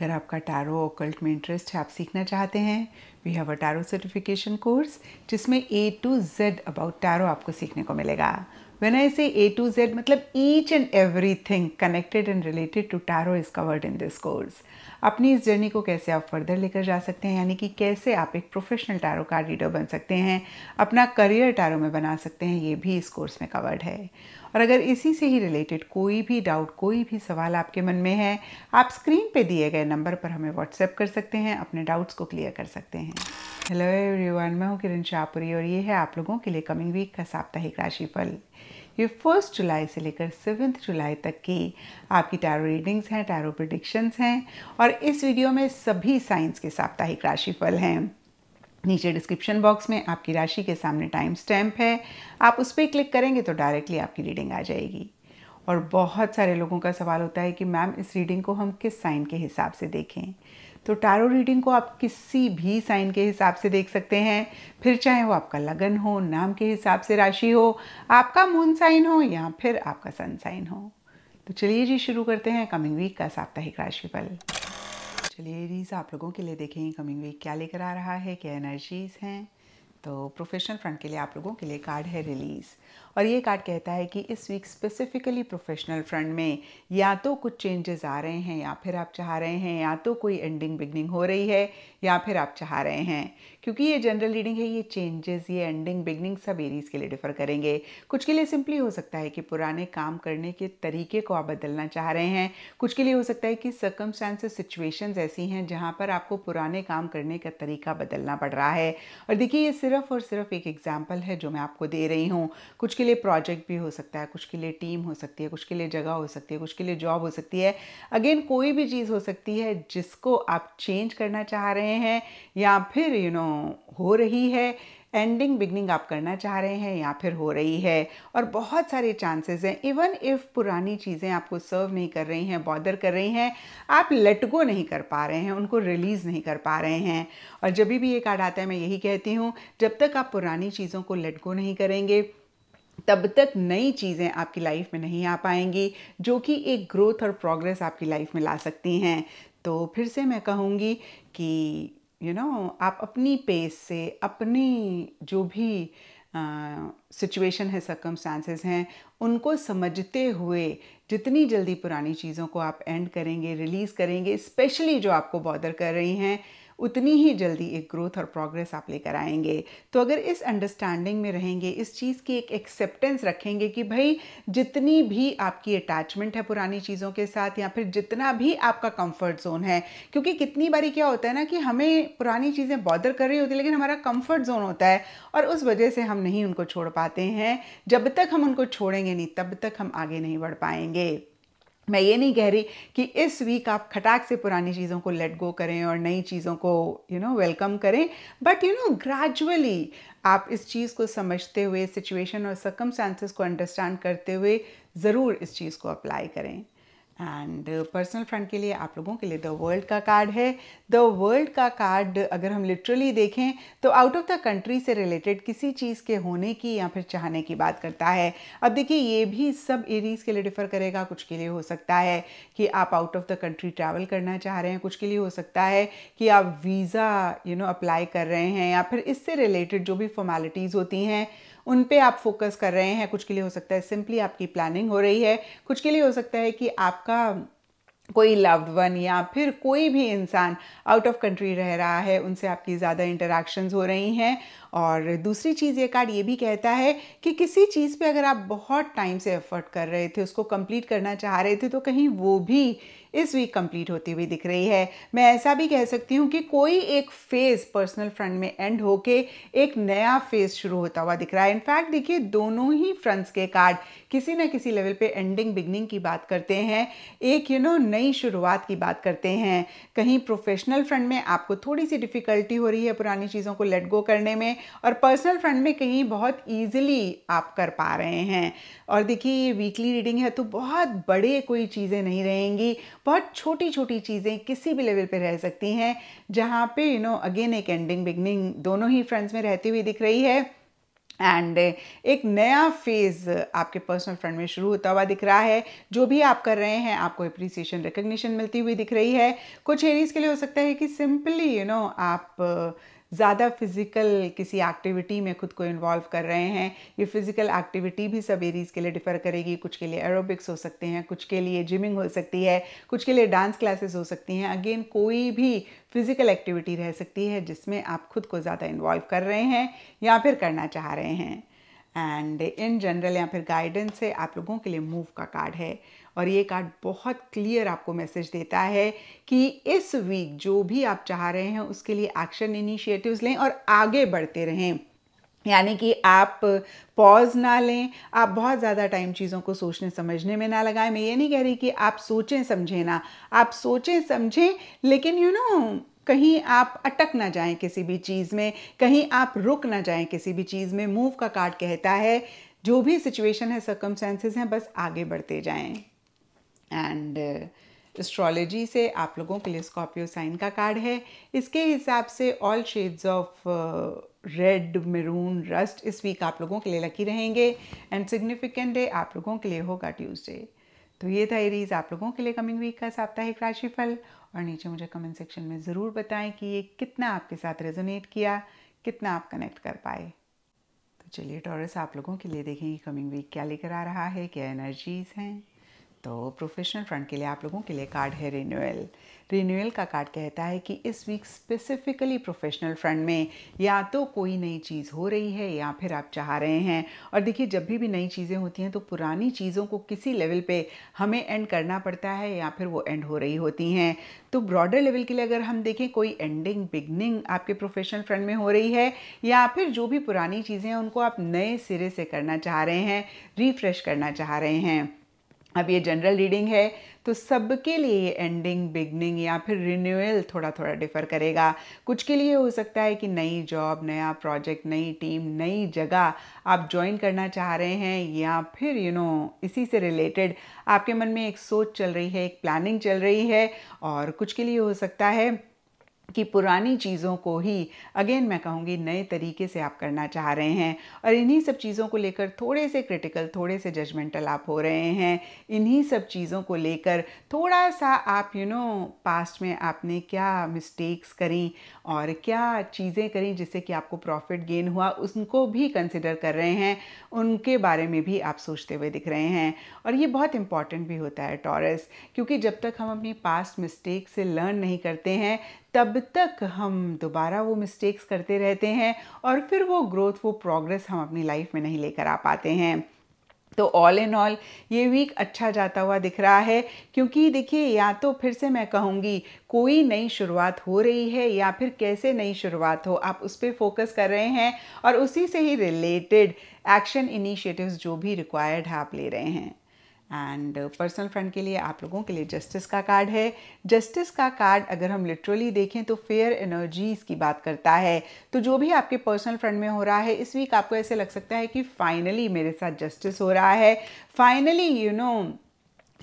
अगर आपका tarot occult में इंटरेस्ट है आप सीखना चाहते हैं we have a tarot certification course जिसमें A to Z about tarot आपको सीखने को मिलेगा when I say A to Z मतलब each and everything connected and related to tarot is covered in this course अपनी इस journey को कैसे आप फर्दर लेकर जा सकते हैं यानी कि कैसे आप एक प्रोफेशनल टैरो कार्ड रीडर बन सकते हैं अपना करियर टैरो में बना सकते हैं ये भी इस कोर्स में कवर्ड है और अगर इसी से ही रिलेटेड कोई भी डाउट कोई भी सवाल आपके मन में है आप स्क्रीन पे दिए गए नंबर पर हमें व्हाट्सएप कर सकते हैं अपने डाउट्स को क्लियर कर सकते हैं हेलो एवरीवन मैं हूँ किरण शाहपुरी और ये है आप लोगों के लिए कमिंग वीक का साप्ताहिक राशिफल ये फर्स्ट जुलाई से लेकर सेवन्थ जुलाई तक की आपकी टैरो रीडिंग्स हैं टैरो प्रडिक्शंस हैं और इस वीडियो में सभी साइंस के साप्ताहिक राशिफल हैं नीचे डिस्क्रिप्शन बॉक्स में आपकी राशि के सामने टाइम स्टैम्प है आप उस पर क्लिक करेंगे तो डायरेक्टली आपकी रीडिंग आ जाएगी और बहुत सारे लोगों का सवाल होता है कि मैम इस रीडिंग को हम किस साइन के हिसाब से देखें तो टारो रीडिंग को आप किसी भी साइन के हिसाब से देख सकते हैं फिर चाहे वो आपका लगन हो नाम के हिसाब से राशि हो आपका मून साइन हो या फिर आपका सन साइन हो तो चलिए जी शुरू करते हैं कमिंग वीक का साप्ताहिक राशिफल चलिए रीज़ आप लोगों के लिए देखेंगे कमिंग वीक क्या लेकर आ रहा है क्या एनर्जीज़ हैं तो प्रोफेशनल फ्रंट के लिए आप लोगों के लिए कार्ड है रिलीज़ और ये कार्ड कहता है कि इस वीक स्पेसिफिकली प्रोफेशनल फ्रंट में या तो कुछ चेंजेस आ रहे हैं या फिर आप चाह रहे हैं या तो कोई एंडिंग बिगनिंग हो रही है या फिर आप चाह रहे हैं क्योंकि ये जनरल रीडिंग है ये चेंजेस ये एंडिंग बिगनिंग सब एरीज के लिए डिफर करेंगे कुछ के लिए सिंपली हो सकता है कि पुराने काम करने के तरीके को आप बदलना चाह रहे हैं कुछ के लिए हो सकता है कि सर्कमस्टांसेस सिचुएशन ऐसी हैं जहाँ पर आपको पुराने काम करने का तरीका बदलना पड़ रहा है और देखिए ये सिर्फ और सिर्फ एक एग्जाम्पल है जो मैं आपको दे रही हूँ कुछ के लिए प्रोजेक्ट भी हो सकता है कुछ के लिए टीम हो सकती है कुछ के लिए जगह हो सकती है कुछ के लिए जॉब हो सकती है अगेन कोई भी चीज़ हो सकती है जिसको आप चेंज करना चाह रहे हैं या फिर यू you नो know, हो रही है एंडिंग बिगनिंग आप करना चाह रहे हैं या फिर हो रही है और बहुत सारे चांसेस हैं इवन इफ़ पुरानी चीज़ें आपको सर्व नहीं कर रही हैं बॉदर कर रही हैं आप लेट गो नहीं कर पा रहे हैं उनको रिलीज़ नहीं कर पा रहे हैं और जब भी ये कार्ड आता है मैं यही कहती हूँ जब तक आप पुरानी चीज़ों को लेट गो नहीं करेंगे तब तक नई चीज़ें आपकी लाइफ में नहीं आ पाएंगी जो कि एक ग्रोथ और प्रोग्रेस आपकी लाइफ में ला सकती हैं तो फिर से मैं कहूँगी कि यू you नो know, आप अपनी पेस से अपनी जो भी सिचुएशन uh, है सर्कमस्टांसेस हैं उनको समझते हुए जितनी जल्दी पुरानी चीज़ों को आप एंड करेंगे रिलीज़ करेंगे स्पेशली जो आपको बॉदर कर रही हैं उतनी ही जल्दी एक ग्रोथ और प्रोग्रेस आप लेकर आएंगे तो अगर इस अंडरस्टैंडिंग में रहेंगे इस चीज़ की एक एक्सेप्टेंस रखेंगे कि भाई जितनी भी आपकी अटैचमेंट है पुरानी चीज़ों के साथ या फिर जितना भी आपका कंफर्ट जोन है क्योंकि कितनी बारी क्या होता है ना कि हमें पुरानी चीज़ें बॉदर कर रही होती लेकिन हमारा कम्फर्ट जोन होता है और उस वजह से हम नहीं उनको छोड़ पाते हैं जब तक हम उनको छोड़ेंगे नहीं तब तक हम आगे नहीं बढ़ पाएंगे मैं ये नहीं कह रही कि इस वीक आप खटाक से पुरानी चीज़ों को लेट गो करें और नई चीज़ों को यू नो वेलकम करें बट यू नो ग्रेजुअली आप इस चीज़ को समझते हुए सिचुएशन और सकम को अंडरस्टैंड करते हुए ज़रूर इस चीज़ को अप्लाई करें एंड पर्सनल फ्रंट के लिए आप लोगों के लिए द वर्ल्ड का कार्ड है द वर्ल्ड का कार्ड अगर हम लिटरली देखें तो आउट ऑफ द कंट्री से रिलेटेड किसी चीज़ के होने की या फिर चाहने की बात करता है अब देखिए ये भी सब एरीज़ के लिए डिफ़र करेगा कुछ के लिए हो सकता है कि आप out of the country travel करना चाह रहे हैं कुछ के लिए हो सकता है कि आप वीज़ा यू नो अप्लाई कर रहे हैं या फिर इससे रिलेटेड जो भी फॉर्मेलिटीज़ होती हैं उन पर आप फोकस कर रहे हैं कुछ के लिए हो सकता है सिंपली आपकी प्लानिंग हो रही है कुछ के लिए हो सकता है कि आपका कोई लव्ड वन या फिर कोई भी इंसान आउट ऑफ कंट्री रह रहा है उनसे आपकी ज़्यादा इंटरेक्शंस हो रही हैं और दूसरी चीज़ ये कार्ड ये भी कहता है कि किसी चीज़ पे अगर आप बहुत टाइम से एफर्ट कर रहे थे उसको कंप्लीट करना चाह रहे थे तो कहीं वो भी इस वीक कंप्लीट होती हुई दिख रही है मैं ऐसा भी कह सकती हूँ कि कोई एक फेज़ पर्सनल फ्रंट में एंड होके एक नया फेज़ शुरू होता हुआ दिख रहा है इनफैक्ट देखिए दोनों ही फ्रंट्स के कार्ड किसी न किसी लेवल पे एंडिंग बिगनिंग की बात करते हैं एक यू नो नई शुरुआत की बात करते हैं कहीं प्रोफेशनल फ्रंट में आपको थोड़ी सी डिफ़िकल्टी हो रही है पुरानी चीज़ों को लेट गो करने में और पर्सनल फ्रंट में कहीं बहुत ईजिली आप कर पा रहे हैं और देखिए ये वीकली रीडिंग है तो बहुत बड़े कोई चीज़ें नहीं रहेंगी बहुत छोटी छोटी चीज़ें किसी भी लेवल पे रह सकती हैं जहाँ पे यू नो अगेन एक एंडिंग बिगनिंग दोनों ही फ्रेंड्स में रहती हुई दिख रही है एंड एक नया फेज़ आपके पर्सनल फ्रेंड में शुरू होता हुआ दिख रहा है जो भी आप कर रहे हैं आपको अप्रिसिएशन रिकग्निशन मिलती हुई दिख रही है कुछ एरीज़ के लिए हो सकता है कि सिंपली यू नो आप ज़्यादा फिज़िकल किसी एक्टिविटी में खुद को इन्वॉल्व कर रहे हैं ये फिज़िकल एक्टिविटी भी सब एरीज़ के लिए डिफ़र करेगी कुछ के लिए एरोबिक्स हो सकते हैं कुछ के लिए जिमिंग हो सकती है कुछ के लिए डांस क्लासेस हो सकती हैं अगेन कोई भी फिज़िकल एक्टिविटी रह सकती है जिसमें आप खुद को ज़्यादा इन्वॉल्व कर रहे हैं या फिर करना चाह रहे हैं एंड इन जनरल या फिर गाइडेंस से आप लोगों के लिए मूव का कार्ड है और ये कार्ड बहुत क्लियर आपको मैसेज देता है कि इस वीक जो भी आप चाह रहे हैं उसके लिए एक्शन इनिशिएटिव्स लें और आगे बढ़ते रहें यानी कि आप पॉज ना लें आप बहुत ज़्यादा टाइम चीज़ों को सोचने समझने में ना लगाएं मैं ये नहीं कह रही कि आप सोचें समझें ना आप सोचें समझें लेकिन यू you नो know, कहीं आप अटक ना जाएं किसी भी चीज़ में कहीं आप रुक ना जाएं किसी भी चीज़ में मूव का कार्ड कहता है जो भी सिचुएशन है सर्कमस्टेंसेज हैं बस आगे बढ़ते जाएं एंड एस्ट्रोलॉजी uh, से आप लोगों के लिए स्कॉर्पियो साइन का कार्ड है इसके हिसाब से all shades of red maroon rust इस वीक आप लोगों के लिए लकी रहेंगे एंड सिग्निफिकेंट डे आप लोगों के लिए होगा ट्यूसडे तो ये था एरीज आप लोगों के लिए कमिंग वीक का साप्ताहिक राशिफल और नीचे मुझे कमेंट सेक्शन में ज़रूर बताएं कि ये कितना आपके साथ रेजोनेट किया कितना आप कनेक्ट कर पाए तो चलिए टॉरस आप लोगों के लिए देखेंगे कमिंग वीक क्या लेकर आ रहा है क्या एनर्जीज़ हैं तो प्रोफेशनल फ्रंट के लिए आप लोगों के लिए कार्ड है रिन्यूअल रिन्यूअल का कार्ड कहता है कि इस वीक स्पेसिफिकली प्रोफेशनल फ्रंट में या तो कोई नई चीज़ हो रही है या फिर आप चाह रहे हैं और देखिए जब भी भी नई चीज़ें होती हैं तो पुरानी चीज़ों को किसी लेवल पे हमें एंड करना पड़ता है या फिर वो एंड हो रही होती हैं तो ब्रॉडर लेवल के लिए अगर हम देखें कोई एंडिंग बिगनिंग आपके प्रोफेशनल फ्रंट में हो रही है या फिर जो भी पुरानी चीज़ें हैं उनको आप नए सिरे से करना चाह रहे हैं रिफ्रेश करना चाह रहे हैं अब ये जनरल रीडिंग है तो सबके लिए एंडिंग बिगनिंग या फिर रिन्यूअल थोड़ा थोड़ा डिफर करेगा कुछ के लिए हो सकता है कि नई जॉब नया प्रोजेक्ट नई टीम नई जगह आप ज्वाइन करना चाह रहे हैं या फिर यू you नो know, इसी से रिलेटेड आपके मन में एक सोच चल रही है एक प्लानिंग चल रही है और कुछ के लिए हो सकता है कि पुरानी चीज़ों को ही अगेन मैं कहूँगी नए तरीके से आप करना चाह रहे हैं और इन्हीं सब चीज़ों को लेकर थोड़े से क्रिटिकल थोड़े से जजमेंटल आप हो रहे हैं इन्हीं सब चीज़ों को लेकर थोड़ा सा आप यू नो पास्ट में आपने क्या मिस्टेक्स करी और क्या चीज़ें करी जिससे कि आपको प्रॉफिट गेन हुआ उनको भी कंसिडर कर रहे हैं उनके बारे में भी आप सोचते हुए दिख रहे हैं और ये बहुत इंपॉर्टेंट भी होता है टॉरस क्योंकि जब तक हम अपनी पास्ट मिस्टेक से लर्न नहीं करते हैं तब तक हम दोबारा वो मिस्टेक्स करते रहते हैं और फिर वो ग्रोथ वो प्रोग्रेस हम अपनी लाइफ में नहीं लेकर आ पाते हैं तो ऑल इन ऑल ये वीक अच्छा जाता हुआ दिख रहा है क्योंकि देखिए या तो फिर से मैं कहूँगी कोई नई शुरुआत हो रही है या फिर कैसे नई शुरुआत हो आप उस पर फोकस कर रहे हैं और उसी से ही रिलेटेड एक्शन इनिशिएटिव्स जो भी रिक्वायर्ड है आप ले रहे हैं एंड पर्सनल फ्रेंड के लिए आप लोगों के लिए जस्टिस का कार्ड है जस्टिस का कार्ड अगर हम लिटरली देखें तो फेयर एनर्जीज की बात करता है तो जो भी आपके पर्सनल फ्रंट में हो रहा है इस वीक आपको ऐसे लग सकता है कि फाइनली मेरे साथ जस्टिस हो रहा है फाइनली यू नो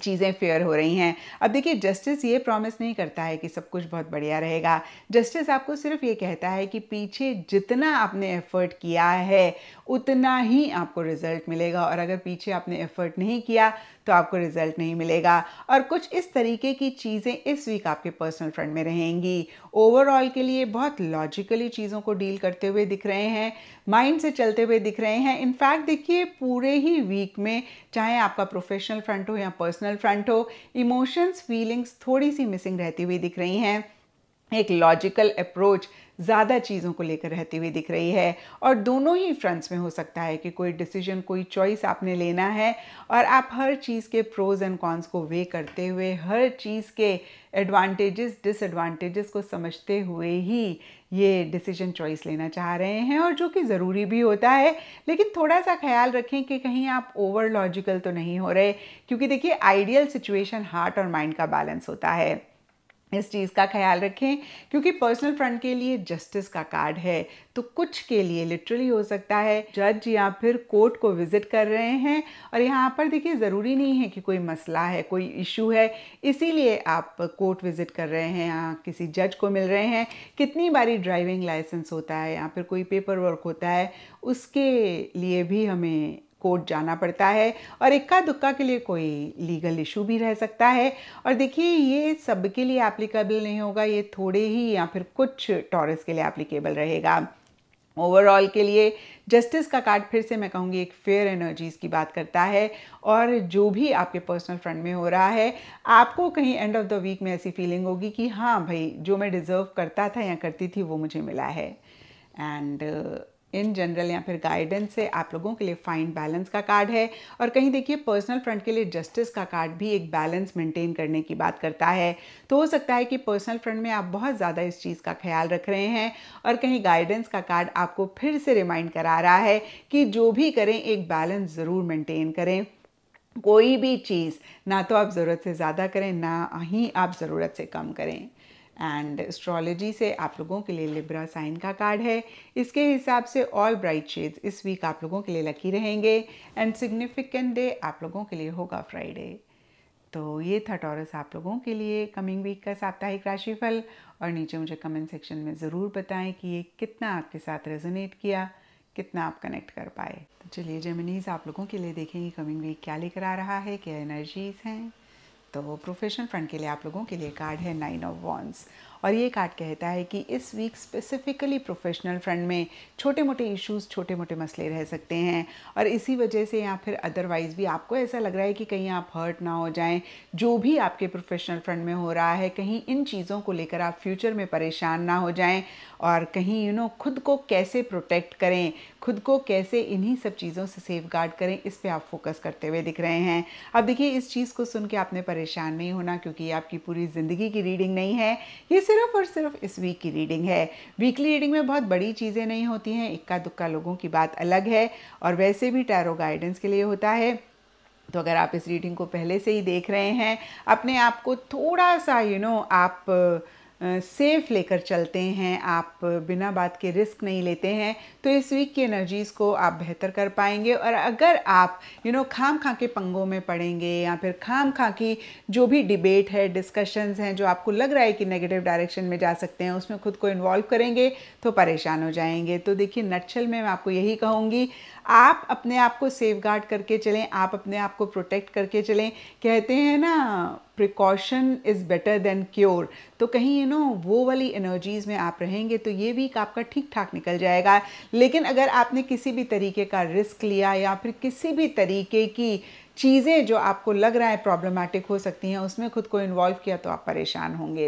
चीज़ें फेयर हो रही हैं अब देखिए जस्टिस ये प्रॉमिस नहीं करता है कि सब कुछ बहुत बढ़िया रहेगा जस्टिस आपको सिर्फ ये कहता है कि पीछे जितना आपने एफर्ट किया है उतना ही आपको रिजल्ट मिलेगा और अगर पीछे आपने एफर्ट नहीं किया तो आपको रिजल्ट नहीं मिलेगा और कुछ इस तरीके की चीज़ें इस वीक आपके पर्सनल फ्रंट में रहेंगी ओवरऑल के लिए बहुत लॉजिकली चीज़ों को डील करते हुए दिख रहे हैं माइंड से चलते हुए दिख रहे हैं इनफैक्ट देखिए पूरे ही वीक में चाहे आपका प्रोफेशनल फ्रंट हो या पर्सनल फ्रंट हो इमोशंस फीलिंग्स थोड़ी सी मिसिंग रहती हुई दिख रही हैं एक लॉजिकल अप्रोच ज़्यादा चीज़ों को लेकर रहती हुई दिख रही है और दोनों ही फ्रंट्स में हो सकता है कि कोई डिसीजन कोई चॉइस आपने लेना है और आप हर चीज़ के प्रोज एंड कॉन्स को वे करते हुए हर चीज़ के एडवांटेजेस डिसएडवांटेजेस को समझते हुए ही ये डिसीजन चॉइस लेना चाह रहे हैं और जो कि ज़रूरी भी होता है लेकिन थोड़ा सा ख्याल रखें कि कहीं आप ओवर लॉजिकल तो नहीं हो रहे क्योंकि देखिए आइडियल सिचुएशन हार्ट और माइंड का बैलेंस होता है इस चीज़ का ख्याल रखें क्योंकि पर्सनल फ्रंट के लिए जस्टिस का कार्ड है तो कुछ के लिए लिटरली हो सकता है जज या फिर कोर्ट को विजिट कर रहे हैं और यहाँ पर देखिए ज़रूरी नहीं है कि कोई मसला है कोई इशू है इसीलिए आप कोर्ट विजिट कर रहे हैं या किसी जज को मिल रहे हैं कितनी बारी ड्राइविंग लाइसेंस होता है या फिर कोई पेपर वर्क होता है उसके लिए भी हमें कोर्ट जाना पड़ता है और इक्का दुक्का के लिए कोई लीगल इशू भी रह सकता है और देखिए ये सबके लिए एप्लीकेबल नहीं होगा ये थोड़े ही या फिर कुछ टॉरस के लिए एप्लीकेबल रहेगा ओवरऑल के लिए जस्टिस का कार्ड फिर से मैं कहूँगी एक फेयर एनर्जीज़ की बात करता है और जो भी आपके पर्सनल फ्रंट में हो रहा है आपको कहीं एंड ऑफ द वीक में ऐसी फीलिंग होगी कि हाँ भाई जो मैं डिज़र्व करता था या करती थी वो मुझे मिला है एंड इन जनरल या फिर गाइडेंस से आप लोगों के लिए फाइन बैलेंस का कार्ड है और कहीं देखिए पर्सनल फ्रंट के लिए जस्टिस का कार्ड भी एक बैलेंस मेंटेन करने की बात करता है तो हो सकता है कि पर्सनल फ्रंट में आप बहुत ज़्यादा इस चीज़ का ख्याल रख रहे हैं और कहीं गाइडेंस का कार्ड आपको फिर से रिमाइंड करा रहा है कि जो भी करें एक बैलेंस ज़रूर मेंटेन करें कोई भी चीज़ ना तो आप ज़रूरत से ज़्यादा करें ना ही आप ज़रूरत से कम करें एंड एस्ट्रोलॉजी से आप लोगों के लिए लिब्रा साइन का कार्ड है इसके हिसाब से ऑल ब्राइट शेड्स इस वीक आप लोगों के लिए लकी रहेंगे एंड सिग्निफिकेंट डे आप लोगों के लिए होगा फ्राइडे तो ये था टॉरस आप लोगों के लिए कमिंग वीक का साप्ताहिक राशिफल और नीचे मुझे कमेंट सेक्शन में ज़रूर बताएं कि ये कितना आपके साथ रेजोनेट किया कितना आप कनेक्ट कर पाए तो चलिए जेमिनीज आप लोगों के लिए देखेंगे कमिंग वीक क्या लेकर आ रहा है क्या एनर्जीज हैं तो प्रोफेशनल फ्रंट के लिए आप लोगों के लिए कार्ड है नाइन ऑफ वॉन्स और ये कार्ड कहता है कि इस वीक स्पेसिफिकली प्रोफेशनल फ्रंट में छोटे मोटे इश्यूज छोटे मोटे मसले रह सकते हैं और इसी वजह से या फिर अदरवाइज़ भी आपको ऐसा लग रहा है कि कहीं आप हर्ट ना हो जाएं जो भी आपके प्रोफेशनल फ्रंट में हो रहा है कहीं इन चीज़ों को लेकर आप फ्यूचर में परेशान ना हो जाएँ और कहीं यू नो खुद को कैसे प्रोटेक्ट करें खुद को कैसे इन्हीं सब चीज़ों से सेफ गार्ड करें इस पर आप फोकस करते हुए दिख रहे हैं अब देखिए इस चीज़ को सुन के आपने परेशान नहीं होना क्योंकि ये आपकी पूरी ज़िंदगी की रीडिंग नहीं है ये सिर्फ सिर्फ और सिर्फ इस वीक की रीडिंग है वीकली रीडिंग में बहुत बड़ी चीज़ें नहीं होती हैं इक्का दुक्का लोगों की बात अलग है और वैसे भी टैरो गाइडेंस के लिए होता है तो अगर आप इस रीडिंग को पहले से ही देख रहे हैं अपने आप को थोड़ा सा यू you नो know, आप सेफ लेकर चलते हैं आप बिना बात के रिस्क नहीं लेते हैं तो इस वीक की एनर्जीज़ को आप बेहतर कर पाएंगे और अगर आप यू नो खाम खा के पंगों में पड़ेंगे या फिर खाम खा की जो भी डिबेट है डिस्कशंस हैं जो आपको लग रहा है कि नेगेटिव डायरेक्शन में जा सकते हैं उसमें खुद को इन्वॉल्व करेंगे तो परेशान हो जाएंगे तो देखिए नटशल में मैं आपको यही कहूँगी आप अपने आप को सेफ गार्ड करके चलें आप अपने आप को प्रोटेक्ट करके चलें कहते हैं ना precaution is better than cure तो कहीं यू नो वो वाली एनर्जीज़ में आप रहेंगे तो ये वीक आपका ठीक ठाक निकल जाएगा लेकिन अगर आपने किसी भी तरीके का रिस्क लिया या फिर किसी भी तरीके की चीज़ें जो आपको लग रहा है प्रॉब्लमेटिक हो सकती हैं उसमें खुद को इन्वॉल्व किया तो आप परेशान होंगे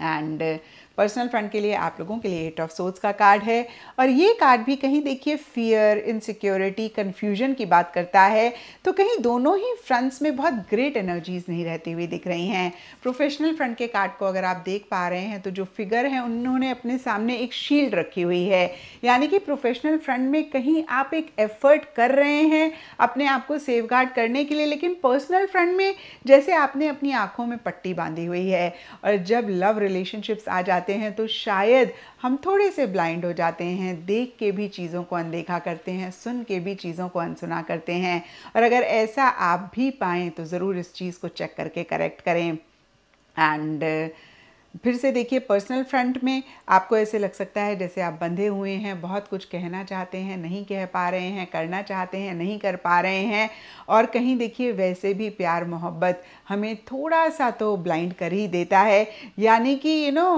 एंड uh, पर्सनल फ्रंट के लिए आप लोगों के लिए एट ऑफ सोर्स का कार्ड है और ये कार्ड भी कहीं देखिए फियर इनसिक्योरिटी कन्फ्यूजन की बात करता है तो कहीं दोनों ही फ्रंट्स में बहुत ग्रेट एनर्जीज नहीं रहती हुई दिख रही हैं प्रोफेशनल फ्रंट के कार्ड को अगर आप देख पा रहे हैं तो जो फिगर है उन्होंने अपने सामने एक शील्ड रखी हुई है यानी कि प्रोफेशनल फ्रंट में कहीं आप एक एफर्ट कर रहे हैं अपने आप को सेफ करने के लिए लेकिन पर्सनल फ्रंट में जैसे आपने अपनी आंखों में पट्टी बांधी हुई है और जब लव रिलेशनशिप्स आ जाते जाते हैं तो शायद हम थोड़े से ब्लाइंड हो जाते हैं देख के भी चीज़ों को अनदेखा करते हैं सुन के भी चीज़ों को अनसुना करते हैं और अगर ऐसा आप भी पाएँ तो ज़रूर इस चीज़ को चेक करके करेक्ट करें एंड फिर से देखिए पर्सनल फ्रंट में आपको ऐसे लग सकता है जैसे आप बंधे हुए हैं बहुत कुछ कहना चाहते हैं नहीं कह पा रहे हैं करना चाहते हैं नहीं कर पा रहे हैं और कहीं देखिए वैसे भी प्यार मोहब्बत हमें थोड़ा सा तो ब्लाइंड कर ही देता है यानी कि यू नो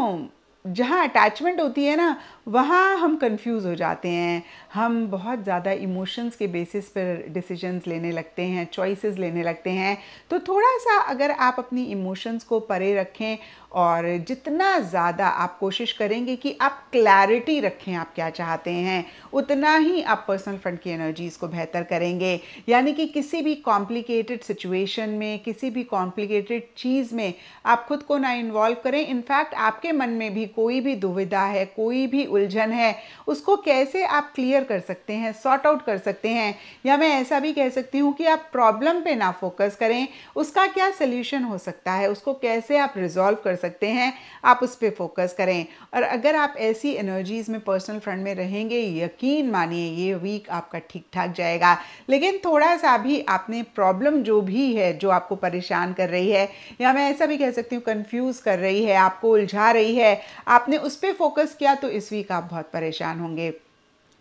जहाँ अटैचमेंट होती है ना वहाँ हम कंफ्यूज हो जाते हैं हम बहुत ज़्यादा इमोशंस के बेसिस पर डिसीजंस लेने लगते हैं चॉइसेस लेने लगते हैं तो थोड़ा सा अगर आप अपनी इमोशंस को परे रखें और जितना ज़्यादा आप कोशिश करेंगे कि आप क्लैरिटी रखें आप क्या चाहते हैं उतना ही आप पर्सनल फ्रंट की एनर्जीज़ को बेहतर करेंगे यानी कि किसी भी कॉम्प्लिकेटेड सिचुएशन में किसी भी कॉम्प्लिकेटेड चीज़ में आप खुद को ना इन्वॉल्व करें इनफैक्ट आपके मन में भी कोई भी दुविधा है कोई भी उलझन है उसको कैसे आप क्लियर कर सकते हैं सॉर्ट आउट कर सकते हैं या मैं ऐसा भी कह सकती हूँ कि आप प्रॉब्लम पे ना फोकस करें उसका क्या सलूशन हो सकता है उसको कैसे आप रिजॉल्व कर सकते हैं आप उस पर फोकस करें और अगर आप ऐसी एनर्जीज़ में पर्सनल फ्रंट में रहेंगे यकीन मानिए ये वीक आपका ठीक ठाक जाएगा लेकिन थोड़ा सा भी आपने प्रॉब्लम जो भी है जो आपको परेशान कर रही है या मैं ऐसा भी कह सकती हूँ कन्फ्यूज़ कर रही है आपको उलझा रही है आपने उस पर फोकस किया तो इस वीक एक आप बहुत परेशान होंगे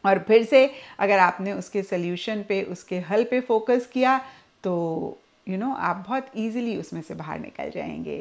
और फिर से अगर आपने उसके सल्यूशन पे उसके हल पे फोकस किया तो यू you नो know, आप बहुत ईजिली उसमें से बाहर निकल जाएंगे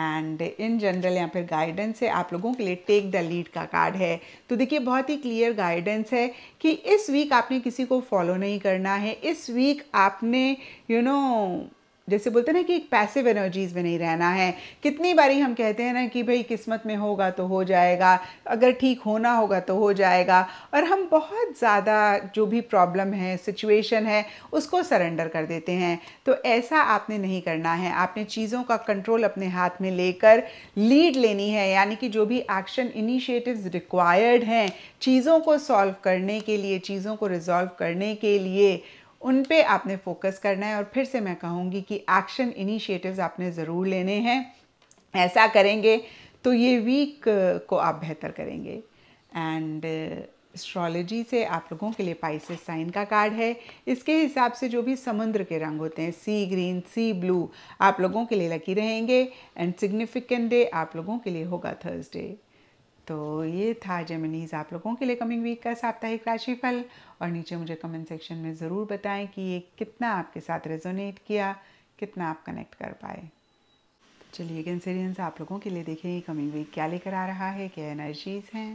एंड इन जनरल या फिर गाइडेंस है आप लोगों के लिए टेक द लीड का कार्ड है तो देखिए बहुत ही क्लियर गाइडेंस है कि इस वीक आपने किसी को फॉलो नहीं करना है इस वीक आपने यू you नो know, जैसे बोलते हैं ना कि एक पैसिव एनर्जीज़ में नहीं रहना है कितनी बारी हम कहते हैं ना कि भाई किस्मत में होगा तो हो जाएगा अगर ठीक होना होगा तो हो जाएगा और हम बहुत ज़्यादा जो भी प्रॉब्लम है सिचुएशन है उसको सरेंडर कर देते हैं तो ऐसा आपने नहीं करना है आपने चीज़ों का कंट्रोल अपने हाथ में लेकर लीड लेनी है यानी कि जो भी एक्शन इनिशिएटिव रिक्वायर्ड हैं चीज़ों को सॉल्व करने के लिए चीज़ों को रिजॉल्व करने के लिए उन पे आपने फोकस करना है और फिर से मैं कहूँगी कि एक्शन इनिशिएटिव्स आपने ज़रूर लेने हैं ऐसा करेंगे तो ये वीक uh, को आप बेहतर करेंगे एंड एस्ट्रोलॉजी uh, से आप लोगों के लिए पाइसिस साइन का कार्ड है इसके हिसाब से जो भी समुद्र के रंग होते हैं सी ग्रीन सी ब्लू आप लोगों के लिए लकी रहेंगे एंड सिग्निफिकेंट डे आप लोगों के लिए होगा थर्सडे तो ये था जेमिनीज आप लोगों के लिए कमिंग वीक का साप्ताहिक राशिफल और नीचे मुझे कमेंट सेक्शन में ज़रूर बताएं कि ये कितना आपके साथ रेजोनेट किया कितना आप कनेक्ट कर पाए चलिए कैंसेरियंस आप लोगों के लिए देखें कमिंग वीक क्या लेकर आ रहा है क्या एनर्जीज हैं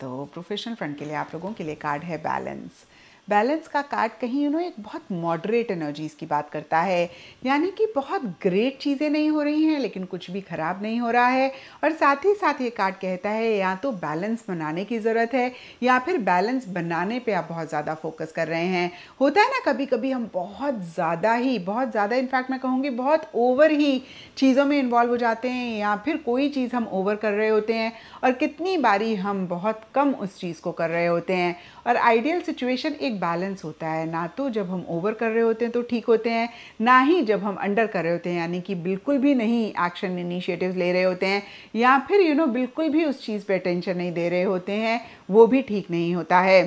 तो प्रोफेशनल फ्रंट के लिए आप लोगों के लिए कार्ड है बैलेंस बैलेंस का कार्ड कहीं यू नो एक बहुत मॉडरेट एनर्जीज़ की बात करता है यानी कि बहुत ग्रेट चीज़ें नहीं हो रही हैं लेकिन कुछ भी ख़राब नहीं हो रहा है और साथ ही साथ ये कार्ड कहता है या तो बैलेंस बनाने की ज़रूरत है या फिर बैलेंस बनाने पर आप बहुत ज़्यादा फोकस कर रहे हैं होता है ना कभी कभी हम बहुत ज़्यादा ही बहुत ज़्यादा इनफैक्ट मैं कहूँगी बहुत ओवर ही चीज़ों में इन्वॉल्व हो जाते हैं या फिर कोई चीज़ हम ओवर कर रहे होते हैं और कितनी बारी हम बहुत कम उस चीज़ को कर रहे होते हैं और आइडियल सिचुएशन एक बैलेंस होता है ना तो जब हम ओवर कर रहे होते हैं तो ठीक होते हैं ना ही जब हम अंडर कर रहे होते हैं यानी कि बिल्कुल भी नहीं एक्शन इनिशिएटिव ले रहे होते हैं या फिर यू you नो know, बिल्कुल भी उस चीज़ पर अटेंशन नहीं दे रहे होते हैं वो भी ठीक नहीं होता है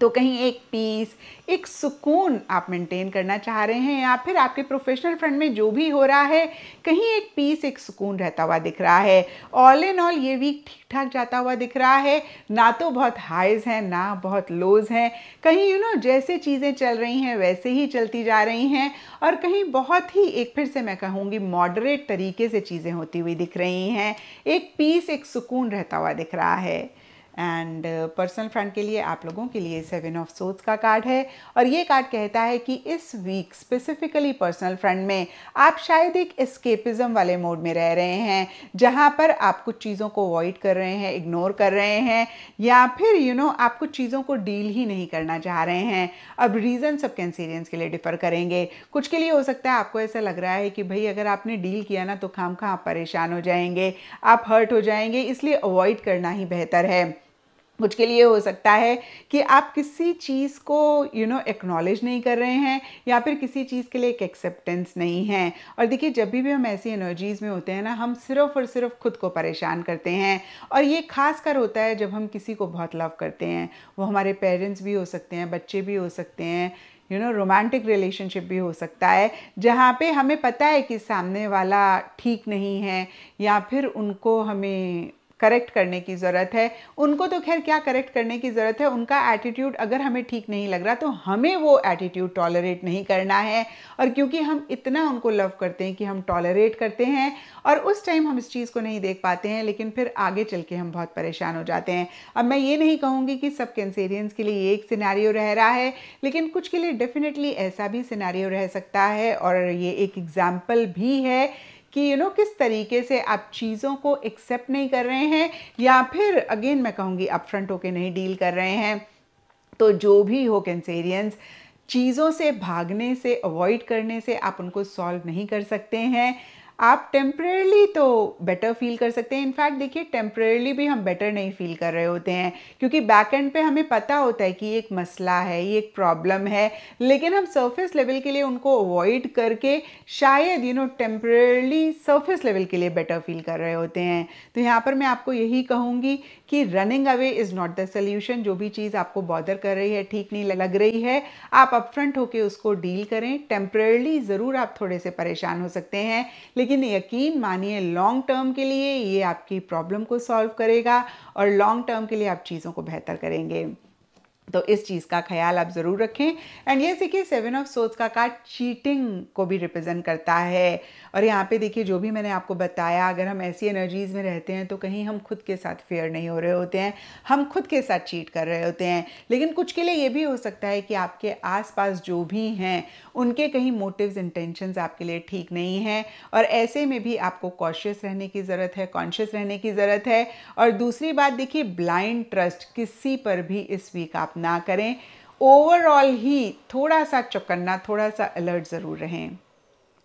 तो कहीं एक पीस एक सुकून आप मेंटेन करना चाह रहे हैं या फिर आपके प्रोफेशनल फ्रंट में जो भी हो रहा है कहीं एक पीस एक सुकून रहता हुआ दिख रहा है ऑल इन ऑल ये वीक ठीक ठाक जाता हुआ दिख रहा है ना तो बहुत हाइज हैं ना बहुत लोज हैं कहीं यू you नो know, जैसे चीज़ें चल रही हैं वैसे ही चलती जा रही हैं और कहीं बहुत ही एक फिर से मैं कहूँगी मॉडरेट तरीके से चीज़ें होती हुई दिख रही हैं एक पीस एक सुकून रहता हुआ दिख रहा है एंड पर्सनल फ्रेंड के लिए आप लोगों के लिए सेवन ऑफ सोट्स का कार्ड है और ये कार्ड कहता है कि इस वीक स्पेसिफिकली पर्सनल फ्रेंड में आप शायद एक एस्केपिज्म वाले मोड में रह रहे हैं जहाँ पर आप कुछ चीज़ों को अवॉइड कर रहे हैं इग्नोर कर रहे हैं या फिर यू you नो know, आप कुछ चीज़ों को डील ही नहीं करना चाह रहे हैं अब रीज़न सब कैंसीरियंस के लिए डिफ़र करेंगे कुछ के लिए हो सकता है आपको ऐसा लग रहा है कि भाई अगर आपने डील किया ना तो खाम खाम परेशान हो जाएंगे आप हर्ट हो जाएंगे इसलिए अवॉइड करना ही बेहतर है मुझके लिए हो सकता है कि आप किसी चीज़ को यू नो एक्नॉलेज नहीं कर रहे हैं या फिर किसी चीज़ के लिए एक एक्सेप्टेंस नहीं है और देखिए जब भी भी हम ऐसी एनर्जीज़ में होते हैं ना हम सिर्फ और सिर्फ खुद को परेशान करते हैं और ये खास कर होता है जब हम किसी को बहुत लव करते हैं वो हमारे पेरेंट्स भी हो सकते हैं बच्चे भी हो सकते हैं यू नो रोमांटिक रिलेशनशिप भी हो सकता है जहाँ पे हमें पता है कि सामने वाला ठीक नहीं है या फिर उनको हमें करेक्ट करने की ज़रूरत है उनको तो खैर क्या करेक्ट करने की ज़रूरत है उनका एटीट्यूड अगर हमें ठीक नहीं लग रहा तो हमें वो एटीट्यूड टॉलरेट नहीं करना है और क्योंकि हम इतना उनको लव करते हैं कि हम टॉलरेट करते हैं और उस टाइम हम इस चीज़ को नहीं देख पाते हैं लेकिन फिर आगे चल के हम बहुत परेशान हो जाते हैं अब मैं ये नहीं कहूँगी कि सब कैंसेरियंस के लिए एक सिनारियो रह रहा है लेकिन कुछ के लिए डेफिनेटली ऐसा भी सिनारियो रह सकता है और ये एक एग्ज़ाम्पल भी है कि यू you नो know, किस तरीके से आप चीज़ों को एक्सेप्ट नहीं कर रहे हैं या फिर अगेन मैं कहूँगी अपफ्रंट होके नहीं डील कर रहे हैं तो जो भी हो कैंसेरियंस चीज़ों से भागने से अवॉइड करने से आप उनको सॉल्व नहीं कर सकते हैं आप टेम्परेली तो बेटर फील कर सकते हैं इनफैक्ट देखिए टेम्परेली भी हम बेटर नहीं फील कर रहे होते हैं क्योंकि बैक एंड पे हमें पता होता है कि ये एक मसला है ये एक प्रॉब्लम है लेकिन हम सरफेस लेवल के लिए उनको अवॉइड करके शायद you know temporarily surface level के लिए बेटर फील कर रहे होते हैं तो यहाँ पर मैं आपको यही कहूँगी कि running away is not the solution जो भी चीज़ आपको बॉदर कर रही है ठीक नहीं लग रही है आप अपफ्रंट होकर उसको डील करें टेम्परेली ज़रूर आप थोड़े से परेशान हो सकते हैं लेकिन यकीन मानिए लॉन्ग टर्म के लिए ये आपकी प्रॉब्लम को सॉल्व करेगा और लॉन्ग टर्म के लिए आप चीज़ों को बेहतर करेंगे तो इस चीज़ का ख्याल आप ज़रूर रखें एंड ये देखिए सेवन ऑफ सोच का कार्ड चीटिंग को भी रिप्रेजेंट करता है और यहाँ पे देखिए जो भी मैंने आपको बताया अगर हम ऐसी एनर्जीज़ में रहते हैं तो कहीं हम खुद के साथ फेयर नहीं हो रहे होते हैं हम खुद के साथ चीट कर रहे होते हैं लेकिन कुछ के लिए ये भी हो सकता है कि आपके आस जो भी हैं उनके कहीं मोटिव्स इंटेंशन आपके लिए ठीक नहीं हैं और ऐसे में भी आपको कॉशियस रहने की ज़रूरत है कॉन्शियस रहने की ज़रूरत है और दूसरी बात देखिए ब्लाइंड ट्रस्ट किसी पर भी इस वीक आप ना करें ओवरऑल ही थोड़ा सा चौकन्ना थोड़ा सा अलर्ट ज़रूर रहें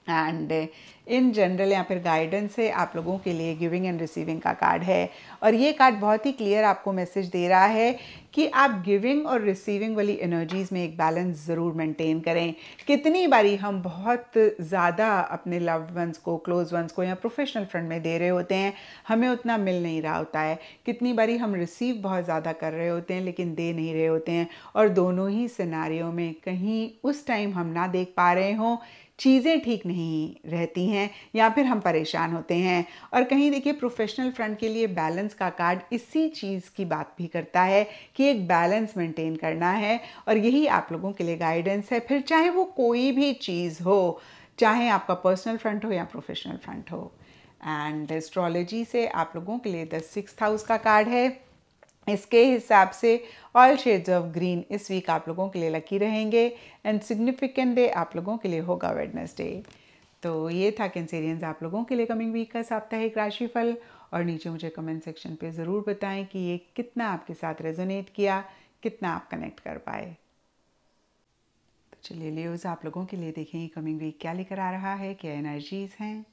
एंड इन जनरल या फिर गाइडेंस है आप लोगों के लिए गिविंग एंड रिसीविंग का कार्ड है और ये कार्ड बहुत ही क्लियर आपको मैसेज दे रहा है कि आप गिविंग और रिसीविंग वाली एनर्जीज़ में एक बैलेंस ज़रूर मेंटेन करें कितनी बारी हम बहुत ज़्यादा अपने लव वंस को क्लोज वंस को या प्रोफेशनल फ्रेंड में दे रहे होते हैं हमें उतना मिल नहीं रहा होता है कितनी बारी हम रिसीव बहुत ज़्यादा कर रहे होते हैं लेकिन दे नहीं रहे होते हैं और दोनों ही सिनारियों में कहीं उस टाइम हम ना देख पा रहे हों चीज़ें ठीक नहीं रहती हैं या फिर हम परेशान होते हैं और कहीं देखिए प्रोफेशनल फ्रंट के लिए बैलेंस का कार्ड इसी चीज़ की बात भी करता है कि एक बैलेंस मेंटेन करना है और यही आप लोगों के लिए गाइडेंस है फिर चाहे वो कोई भी चीज़ हो चाहे आपका पर्सनल फ्रंट हो या प्रोफेशनल फ्रंट हो एंड एस्ट्रोलॉजी से आप लोगों के लिए द सिक्स हाउस का कार्ड है इसके हिसाब से ऑल शेड्स ऑफ ग्रीन इस वीक आप लोगों के लिए लकी रहेंगे एंड सिग्निफिकेंट डे आप लोगों के लिए होगा वेडनेसडे तो ये था कैंसेरियंस आप लोगों के लिए कमिंग वीक का साप्ताहिक राशिफल और नीचे मुझे कमेंट सेक्शन पे ज़रूर बताएं कि ये कितना आपके साथ रेजोनेट किया कितना आप कनेक्ट कर पाए तो चलिए लियोज आप लोगों के लिए देखें कमिंग वीक क्या लेकर आ रहा है क्या एनर्जीज हैं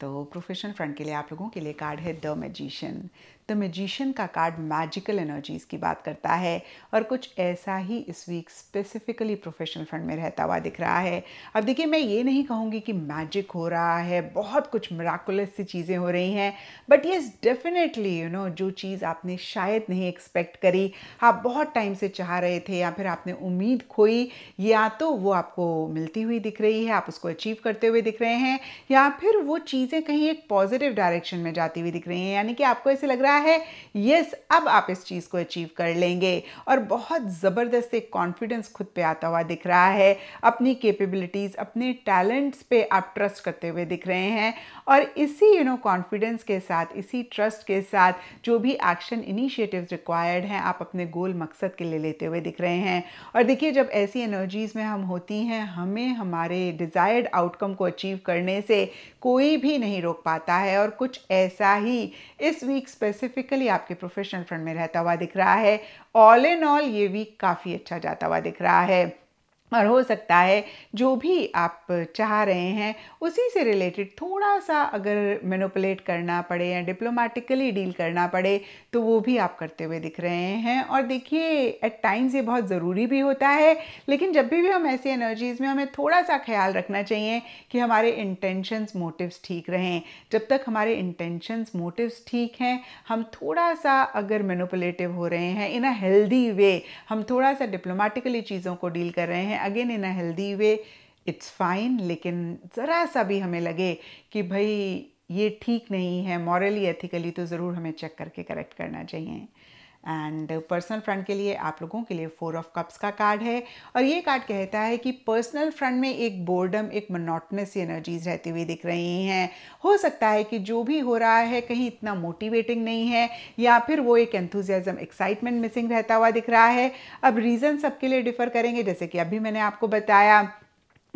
तो प्रोफेशनल फ्रंट के लिए आप लोगों के लिए कार्ड है द मैजिशियन द मजिशियन का कार्ड मैजिकल एनर्जीज की बात करता है और कुछ ऐसा ही इस वीक स्पेसिफिकली प्रोफेशनल फ्रंट में रहता हुआ दिख रहा है अब देखिए मैं ये नहीं कहूँगी कि मैजिक हो रहा है बहुत कुछ मराकुलस सी चीज़ें हो रही हैं but yes definitely you know जो चीज़ आपने शायद नहीं एक्सपेक्ट करी आप बहुत टाइम से चाह रहे थे या फिर आपने उम्मीद खोई या तो वो आपको मिलती हुई दिख रही है आप उसको अचीव करते हुए दिख रहे हैं या फिर वो चीज़ें कहीं एक पॉजिटिव डायरेक्शन में जाती हुई दिख रही हैं यानी कि आपको ऐसे लग रहा है है यस अब आप इस चीज़ को अचीव कर लेंगे और बहुत ज़बरदस्त एक कॉन्फिडेंस खुद पे आता हुआ दिख रहा है अपनी कैपेबिलिटीज़ अपने टैलेंट्स पे आप ट्रस्ट करते हुए दिख रहे हैं और इसी यू नो कॉन्फिडेंस के साथ इसी ट्रस्ट के साथ जो भी एक्शन इनिशिएटिव्स रिक्वायर्ड हैं आप अपने गोल मकसद के लिए लेते हुए दिख रहे हैं और देखिए जब ऐसी एनर्जीज़ में हम होती हैं हमें हमारे डिज़ायर्ड आउटकम को अचीव करने से कोई भी नहीं रोक पाता है और कुछ ऐसा ही इस वीक स्पेसिफिक स्पेसिफिकली आपके प्रोफेशनल फ्रंट में रहता हुआ दिख रहा है ऑल इन ऑल ये वीक काफ़ी अच्छा जाता हुआ दिख रहा है और हो सकता है जो भी आप चाह रहे हैं उसी से रिलेटेड थोड़ा सा अगर मेनोपलेट करना पड़े या डिप्लोमेटिकली डील करना पड़े तो वो भी आप करते हुए दिख रहे हैं और देखिए एट टाइम्स ये बहुत ज़रूरी भी होता है लेकिन जब भी भी हम ऐसी एनर्जीज़ में हमें थोड़ा सा ख्याल रखना चाहिए कि हमारे इंटेंशंस मोटिव्स ठीक रहें जब तक हमारे इंटेंशंस मोटिव्स ठीक हैं हम थोड़ा सा अगर मेनोपलेटिव हो रहे हैं इन अ हेल्दी वे हम थोड़ा सा डिप्लोमेटिकली चीज़ों को डील कर रहे हैं हैं again in a healthy way it's fine लेकिन ज़रा सा भी हमें लगे कि भाई ये ठीक नहीं है मॉरली एथिकली तो ज़रूर हमें चेक करके करेक्ट करना चाहिए एंड पर्सनल फ्रंट के लिए आप लोगों के लिए फोर ऑफ कप्स का कार्ड है और ये कार्ड कहता है कि पर्सनल फ्रंट में एक बोर्डम एक मोनोटनस एनर्जीज रहती हुई दिख रही हैं हो सकता है कि जो भी हो रहा है कहीं इतना मोटिवेटिंग नहीं है या फिर वो एक एंथुजियाजम एक्साइटमेंट मिसिंग रहता हुआ दिख रहा है अब रीज़न सबके लिए डिफ़र करेंगे जैसे कि अभी मैंने आपको बताया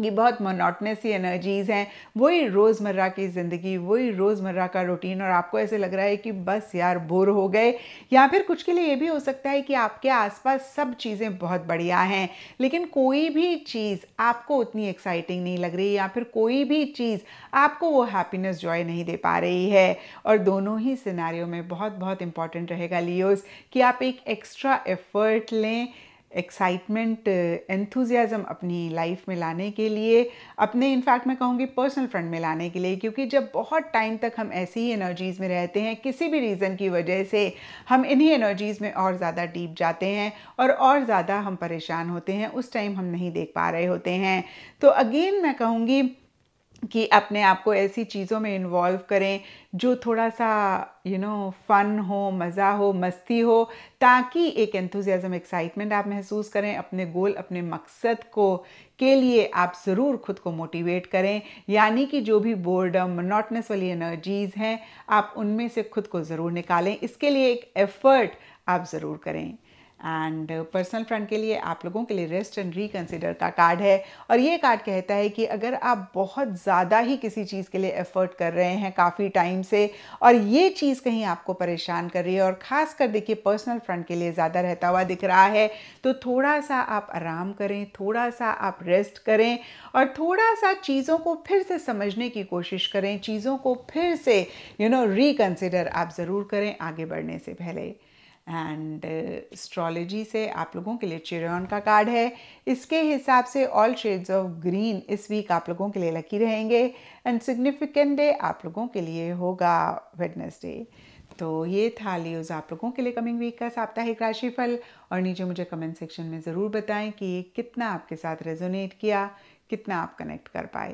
ये बहुत मोनोटनस एनर्जीज़ हैं वही रोज़मर्रा की ज़िंदगी वही रोज़मर्रा का रूटीन और आपको ऐसे लग रहा है कि बस यार बोर हो गए या फिर कुछ के लिए ये भी हो सकता है कि आपके आसपास सब चीज़ें बहुत बढ़िया हैं लेकिन कोई भी चीज़ आपको उतनी एक्साइटिंग नहीं लग रही या फिर कोई भी चीज़ आपको वो हैप्पीनेस जॉय नहीं दे पा रही है और दोनों ही सिनारियों में बहुत बहुत इंपॉर्टेंट रहेगा लियोज़ कि आप एक एक्स्ट्रा एफर्ट लें एक्साइटमेंट एंथुजियाज़म uh, अपनी लाइफ में लाने के लिए अपने इनफैक्ट मैं कहूँगी पर्सनल फ्रंट में लाने के लिए क्योंकि जब बहुत टाइम तक हम ऐसी ही एनर्जीज़ में रहते हैं किसी भी रीज़न की वजह से हम इन्हीं एनर्जीज़ में और ज़्यादा डीप जाते हैं और और ज़्यादा हम परेशान होते हैं उस टाइम हम नहीं देख पा रहे होते हैं तो अगेन मैं कहूँगी कि अपने आप को ऐसी चीज़ों में इन्वॉल्व करें जो थोड़ा सा यू नो फन हो मज़ा हो मस्ती हो ताकि एक एंथुजियाज़म एक्साइटमेंट आप महसूस करें अपने गोल अपने मकसद को के लिए आप ज़रूर खुद को मोटिवेट करें यानी कि जो भी बोर्डम मनोटनेस वाली एनर्जीज़ हैं आप उनमें से खुद को ज़रूर निकालें इसके लिए एक एफ़र्ट आप ज़रूर करें एंड पर्सनल फ्रंट के लिए आप लोगों के लिए रेस्ट एंड रिकन्सिडर का कार्ड है और ये कार्ड कहता है कि अगर आप बहुत ज़्यादा ही किसी चीज़ के लिए एफर्ट कर रहे हैं काफ़ी टाइम से और ये चीज़ कहीं आपको परेशान कर रही है और ख़ास कर देखिए पर्सनल फ्रंट के लिए ज़्यादा रहता हुआ दिख रहा है तो थोड़ा सा आप आराम करें थोड़ा सा आप रेस्ट करें और थोड़ा सा चीज़ों को फिर से समझने की कोशिश करें चीज़ों को फिर से यू नो रिकन्सिडर आप ज़रूर करें आगे बढ़ने से पहले एंड एस्ट्रोलॉजी uh, से आप लोगों के लिए चिरन का कार्ड है इसके हिसाब से ऑल शेड्स ऑफ ग्रीन इस वीक आप लोगों के लिए लकी रहेंगे एंड सिग्निफिकेंट डे आप लोगों के लिए होगा वेडनेसडे तो ये था लियोज आप लोगों के लिए कमिंग वीक का साप्ताहिक राशिफल और नीचे मुझे कमेंट सेक्शन में ज़रूर बताएं कि ये कितना आपके साथ रेजोनेट किया कितना आप कनेक्ट कर पाए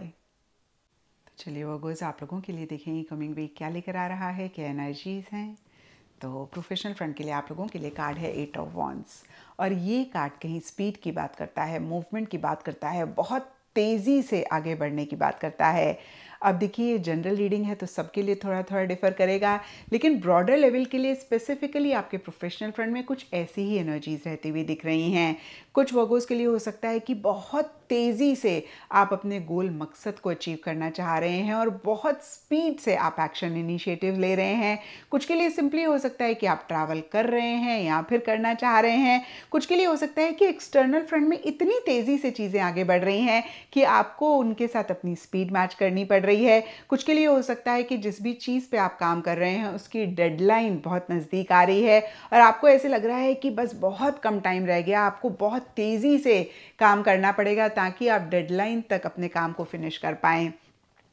तो चलिए वो गोज़ आप लोगों के लिए देखें कमिंग वीक क्या लेकर आ रहा है क्या एनर्जीज़ हैं तो प्रोफेशनल फ्रंट के लिए आप लोगों के लिए कार्ड है एट ऑफ वॉन्स और ये कार्ड कहीं स्पीड की बात करता है मूवमेंट की बात करता है बहुत तेज़ी से आगे बढ़ने की बात करता है अब देखिए ये जनरल रीडिंग है तो सबके लिए थोड़ा थोड़ा डिफर करेगा लेकिन ब्रॉडर लेवल के लिए स्पेसिफिकली आपके प्रोफेशनल फ्रंट में कुछ ऐसी ही एनर्जीज रहती हुई दिख रही हैं कुछ वर्गोज के लिए हो सकता है कि बहुत तेज़ी से आप अपने गोल मकसद को अचीव करना चाह रहे हैं और बहुत स्पीड से आप एक्शन इनिशिएटिव ले रहे हैं कुछ के लिए सिंपली हो सकता है कि आप ट्रैवल कर रहे हैं या फिर करना चाह रहे हैं कुछ के लिए हो सकता है कि एक्सटर्नल फ्रंट में इतनी तेज़ी से चीज़ें आगे बढ़ रही हैं कि आपको उनके साथ अपनी स्पीड मैच करनी पड़ रही है कुछ के लिए हो सकता है कि जिस भी चीज़ पर आप काम कर रहे हैं उसकी डेडलाइन बहुत नज़दीक आ रही है और आपको ऐसे लग रहा है कि बस बहुत कम टाइम रह गया आपको बहुत तेज़ी से काम करना पड़ेगा ताकि आप डेडलाइन तक अपने काम को फिनिश कर पाएँ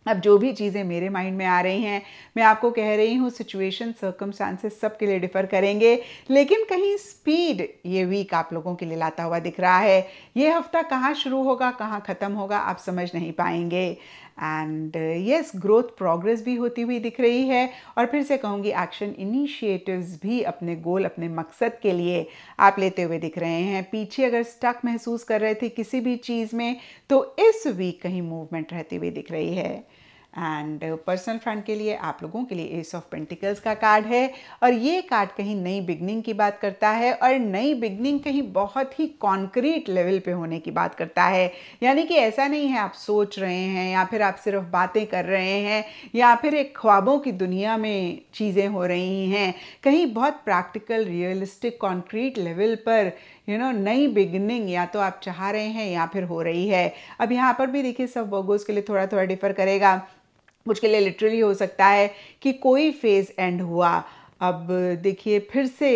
अब जो भी चीज़ें मेरे माइंड में आ रही हैं मैं आपको कह रही हूँ सिचुएशन सर्कमस्टांसेस सब के लिए डिफ़र करेंगे लेकिन कहीं स्पीड ये वीक आप लोगों के लिए लाता हुआ दिख रहा है ये हफ्ता कहाँ शुरू होगा कहाँ ख़त्म होगा आप समझ नहीं पाएंगे एंड यस ग्रोथ प्रोग्रेस भी होती हुई दिख रही है और फिर से कहूँगी एक्शन इनिशिएटिव्स भी अपने गोल अपने मकसद के लिए आप लेते हुए दिख रहे हैं पीछे अगर स्टक महसूस कर रहे थे किसी भी चीज़ में तो इस वीक कहीं मूवमेंट रहती हुई दिख रही है एंड पर्सनल फ्रेंड के लिए आप लोगों के लिए एस ऑफ पेंटिकल्स का कार्ड है और ये कार्ड कहीं नई बिगनिंग की बात करता है और नई बिगनिंग कहीं बहुत ही कॉन्क्रीट लेवल पे होने की बात करता है यानी कि ऐसा नहीं है आप सोच रहे हैं या फिर आप सिर्फ बातें कर रहे हैं या फिर एक ख्वाबों की दुनिया में चीज़ें हो रही हैं कहीं बहुत प्रैक्टिकल रियलिस्टिक कॉन्क्रीट लेवल पर यू नो नई बिगनिंग या तो आप चाह रहे हैं या फिर हो रही है अब यहाँ पर भी देखिए सब वर्गोज के लिए थोड़ा थोड़ा डिफर करेगा मुझके लिए लिटरली हो सकता है कि कोई फेज़ एंड हुआ अब देखिए फिर से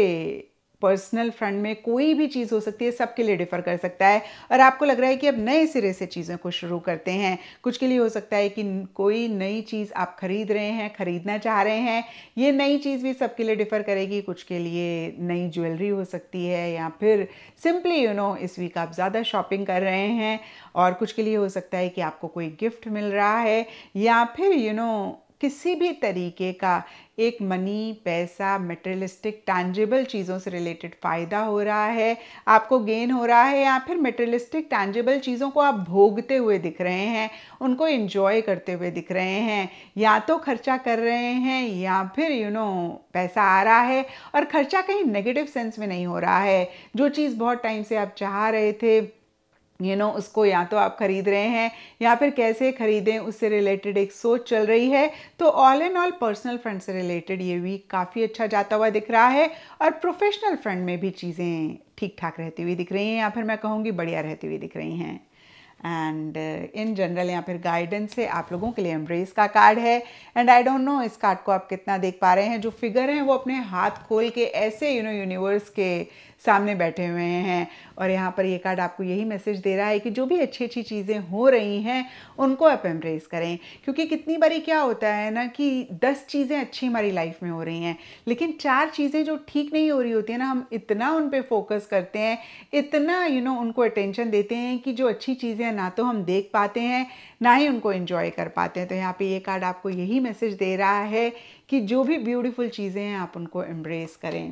पर्सनल फ्रंट में कोई भी चीज़ हो सकती है सबके लिए डिफ़र कर सकता है और आपको लग रहा है कि अब नए सिरे से चीज़ों को शुरू करते हैं कुछ के लिए हो सकता है कि कोई नई चीज़ आप खरीद रहे हैं खरीदना चाह रहे हैं ये नई चीज़ भी सबके लिए डिफ़र करेगी कुछ के लिए नई ज्वेलरी हो सकती है या फिर सिंपली यू नो इस वीक आप ज़्यादा शॉपिंग कर रहे हैं और कुछ के लिए हो सकता है कि आपको कोई गिफ्ट मिल रहा है या फिर यू you नो know, किसी भी तरीके का एक मनी पैसा मटेरियलिस्टिक टैंजेबल चीज़ों से रिलेटेड फ़ायदा हो रहा है आपको गेन हो रहा है या फिर मटेरियलिस्टिक टैंजेबल चीज़ों को आप भोगते हुए दिख रहे हैं उनको इन्जॉय करते हुए दिख रहे हैं या तो खर्चा कर रहे हैं या फिर यू you नो know, पैसा आ रहा है और ख़र्चा कहीं नेगेटिव सेंस में नहीं हो रहा है जो चीज़ बहुत टाइम से आप चाह रहे थे यू नो उसको या तो आप ख़रीद रहे हैं या फिर कैसे ख़रीदें उससे रिलेटेड एक सोच चल रही है तो all and all personal front से रिलेटेड ये वीक काफ़ी अच्छा जाता हुआ दिख रहा है और प्रोफेशनल फ्रंट में भी चीज़ें ठीक ठाक रहती हुई दिख रही हैं या फिर मैं कहूँगी बढ़िया रहती हुई दिख रही हैं एंड इन जनरल या फिर गाइडेंस से आप लोगों के लिए एम्ब्रेस का कार्ड है एंड आई डोंट नो इस कार्ड को आप कितना देख पा रहे हैं जो फिगर हैं वो अपने हाथ खोल के ऐसे यू नो यूनिवर्स के सामने बैठे हुए हैं और यहाँ पर ये कार्ड आपको यही मैसेज दे रहा है कि जो भी अच्छी अच्छी चीज़ें हो रही हैं उनको आप एम्प्रेस करें क्योंकि कितनी बारी क्या होता है ना कि दस चीज़ें अच्छी हमारी लाइफ में हो रही हैं लेकिन चार चीज़ें जो ठीक नहीं हो रही होती हैं ना हम इतना उन पर फोकस करते हैं इतना यू you नो know, उनको अटेंशन देते हैं कि जो अच्छी चीज़ें ना तो हम देख पाते हैं ना ही उनको इन्जॉय कर पाते हैं तो यहाँ पर ये कार्ड आपको यही मैसेज दे रहा है कि जो भी ब्यूटीफुल चीज़ें हैं आप उनको एम्ब्रेस करें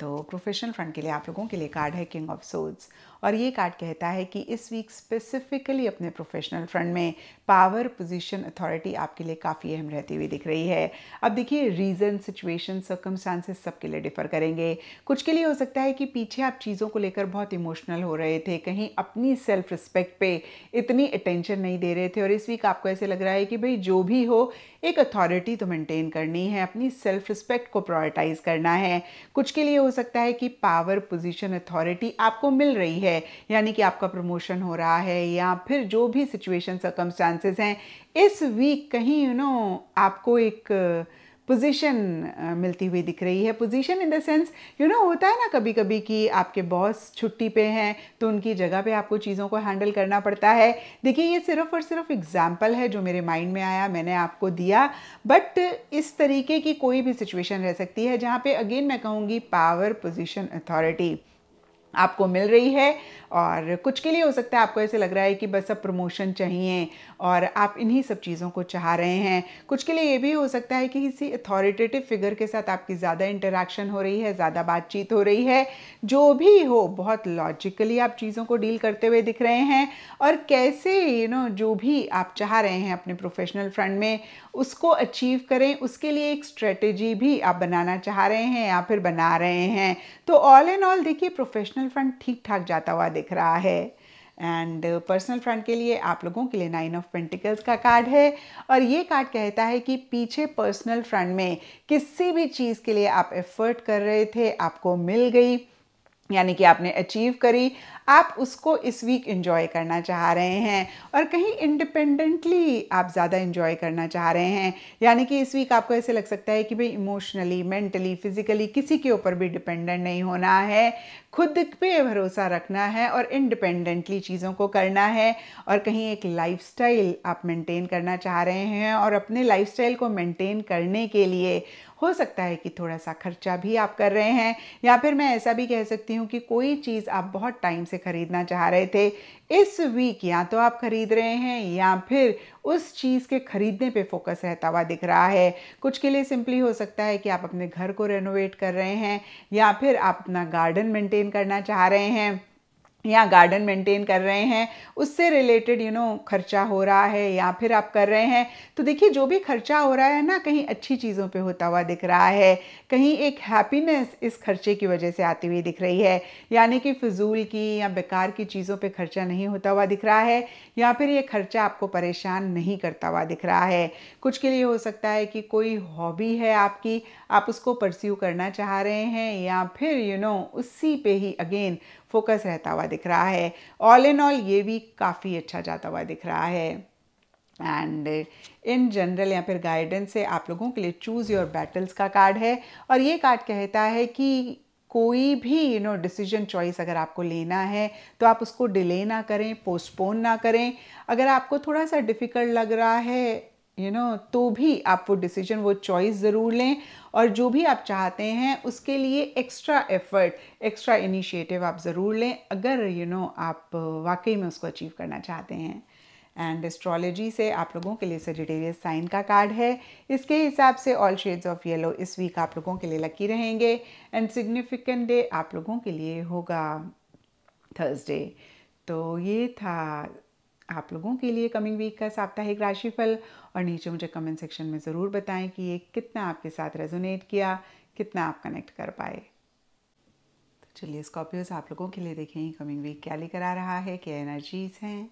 तो प्रोफेशनल फ्रंट के लिए आप लोगों के लिए कार्ड है किंग ऑफ सोल्स और ये कार्ड कहता है कि इस वीक स्पेसिफिकली अपने प्रोफेशनल फ्रंट में पावर पोजीशन अथॉरिटी आपके लिए काफ़ी अहम रहती हुई दिख रही है अब देखिए रीज़न सिचुएशन सर्कमस्टांसेस सबके लिए डिफर करेंगे कुछ के लिए हो सकता है कि पीछे आप चीज़ों को लेकर बहुत इमोशनल हो रहे थे कहीं अपनी सेल्फ रिस्पेक्ट पे इतनी अटेंशन नहीं दे रहे थे और इस वीक आपको ऐसे लग रहा है कि भाई जो भी हो एक अथॉरिटी तो मेंटेन करनी है अपनी सेल्फ रिस्पेक्ट को प्रायोरिटाइज करना है कुछ के लिए हो सकता है कि पावर पोजीशन अथॉरिटी आपको मिल रही है यानी कि आपका प्रमोशन हो रहा है या फिर जो भी सिचुएशन सर्कमस्टांसेस हैं इस वीक कहीं यू you नो know, आपको एक पोजीशन uh, मिलती हुई दिख रही है position in the sense you know होता है ना कभी कभी कि आपके बॉस छुट्टी पे हैं तो उनकी जगह पे आपको चीज़ों को हैंडल करना पड़ता है देखिए ये सिर्फ और सिर्फ एग्जाम्पल है जो मेरे माइंड में आया मैंने आपको दिया बट इस तरीके की कोई भी सिचुएशन रह सकती है जहाँ पे अगेन मैं कहूँगी पावर पोजिशन अथॉरिटी आपको मिल रही है और कुछ के लिए हो सकता है आपको ऐसे लग रहा है कि बस अब प्रमोशन चाहिए और आप इन्हीं सब चीज़ों को चाह रहे हैं कुछ के लिए ये भी हो सकता है कि किसी अथॉरिटेटिव फिगर के साथ आपकी ज़्यादा इंटरेक्शन हो रही है ज़्यादा बातचीत हो रही है जो भी हो बहुत लॉजिकली आप चीज़ों को डील करते हुए दिख रहे हैं और कैसे यू नो जो भी आप चाह रहे हैं अपने प्रोफेशनल फ्रंट में उसको अचीव करें उसके लिए एक स्ट्रेटेजी भी आप बनाना चाह रहे हैं या फिर बना रहे हैं तो ऑल एंड ऑल देखिए प्रोफेशनल प्रोफेशनल फ्रंट ठीक ठाक जाता हुआ दिख रहा है एंड पर्सनल फ्रंट के लिए आप लोगों के लिए नाइन ऑफ पेंटिकल्स का कार्ड है और ये कार्ड कहता है कि पीछे पर्सनल फ्रंट में किसी भी चीज़ के लिए आप एफर्ट कर रहे थे आपको मिल गई यानी कि आपने अचीव करी आप उसको इस वीक इन्जॉय करना चाह रहे हैं और कहीं इंडिपेंडेंटली आप ज़्यादा इन्जॉय करना चाह रहे हैं यानी कि इस वीक आपको ऐसे लग सकता है कि भाई इमोशनली मेंटली फिजिकली किसी के ऊपर भी डिपेंडेंट नहीं होना है खुद पे भरोसा रखना है और इंडिपेंडेंटली चीज़ों को करना है और कहीं एक लाइफ आप मेंटेन करना चाह रहे हैं और अपने लाइफ को मेंटेन करने के लिए हो सकता है कि थोड़ा सा खर्चा भी आप कर रहे हैं या फिर मैं ऐसा भी कह सकती हूँ कि कोई चीज़ आप बहुत टाइम से ख़रीदना चाह रहे थे इस वीक या तो आप ख़रीद रहे हैं या फिर उस चीज़ के ख़रीदने पे फोकस रहता हुआ दिख रहा है कुछ के लिए सिंपली हो सकता है कि आप अपने घर को रेनोवेट कर रहे हैं या फिर आप अपना गार्डन मेंटेन करना चाह रहे हैं या गार्डन मेंटेन कर रहे हैं उससे रिलेटेड यू नो खर्चा हो रहा है या फिर आप कर रहे हैं तो देखिए जो भी खर्चा हो रहा है ना कहीं अच्छी चीज़ों पे होता हुआ दिख रहा है कहीं एक हैप्पीनेस इस खर्चे की वजह से आती हुई दिख रही है यानी कि फिजूल की या बेकार की चीज़ों पे खर्चा नहीं होता हुआ दिख रहा है या फिर ये खर्चा आपको परेशान नहीं करता हुआ दिख रहा है कुछ के लिए हो सकता है कि कोई हॉबी है आपकी आप उसको परस्यू करना चाह रहे हैं या फिर यू you नो know, उसी पे ही अगेन फोकस रहता हुआ दिख रहा है ऑल इन ऑल ये भी काफ़ी अच्छा जाता हुआ दिख रहा है एंड इन जनरल या फिर गाइडेंस से आप लोगों के लिए चूज़ योर बैटल्स का कार्ड है और ये कार्ड कहता है कि कोई भी यू नो डिसीजन चॉइस अगर आपको लेना है तो आप उसको डिले ना करें पोस्टपोन ना करें अगर आपको थोड़ा सा डिफ़िकल्ट लग रहा है यू you नो know, तो भी आप वो डिसीजन वो चॉइस ज़रूर लें और जो भी आप चाहते हैं उसके लिए एक्स्ट्रा एफर्ट एक्स्ट्रा इनिशिएटिव आप ज़रूर लें अगर यू you नो know, आप वाकई में उसको अचीव करना चाहते हैं एंड एस्ट्रोलॉजी से आप लोगों के लिए सजिटेरियस साइन का कार्ड है इसके हिसाब से ऑल शेड्स ऑफ येलो इस वीक आप लोगों के लिए लकी रहेंगे एंड सिग्निफिकेंट डे आप लोगों के लिए होगा थर्सडे तो ये था आप लोगों के लिए कमिंग वीक का साप्ताहिक राशिफल और नीचे मुझे कमेंट सेक्शन में ज़रूर बताएं कि ये कितना आपके साथ रेजोनेट किया कितना आप कनेक्ट कर पाए तो चलिए स्कॉर्पियोज आप लोगों के लिए देखें कमिंग वीक क्या लेकर आ रहा है क्या एनर्जीज हैं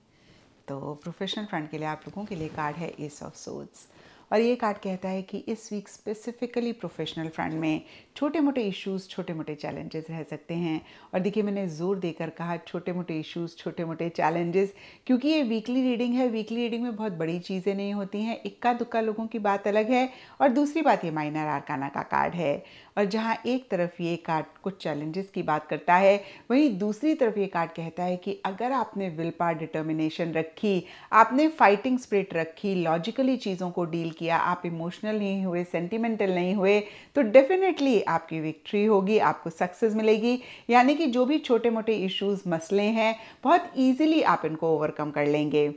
तो प्रोफेशनल फ्रंट के लिए आप लोगों के लिए कार्ड है एस ऑफ सोट्स और ये कार्ड कहता है कि इस वीक स्पेसिफिकली प्रोफेशनल फ्रंट में छोटे मोटे इश्यूज़ छोटे मोटे चैलेंजेस रह सकते हैं और देखिए मैंने ज़ोर देकर कहा छोटे मोटे इश्यूज़ छोटे मोटे चैलेंजेस क्योंकि ये वीकली रीडिंग है वीकली रीडिंग में बहुत बड़ी चीज़ें नहीं होती हैं इक्का दुक्का लोगों की बात अलग है और दूसरी बात ये माइनर आरकाना का कार्ड है और जहाँ एक तरफ ये कार्ड कुछ चैलेंजेस की बात करता है वहीं दूसरी तरफ ये कार्ड कहता है कि अगर आपने विल पार डिटर्मिनेशन रखी आपने फाइटिंग स्प्रिट रखी लॉजिकली चीज़ों को डील किया आप इमोशनल नहीं हुए सेंटिमेंटल नहीं हुए तो डेफिनेटली आपकी विक्ट्री होगी आपको सक्सेस मिलेगी यानी कि जो भी छोटे मोटे इश्यूज़ मसले हैं बहुत ईजिली आप इनको ओवरकम कर लेंगे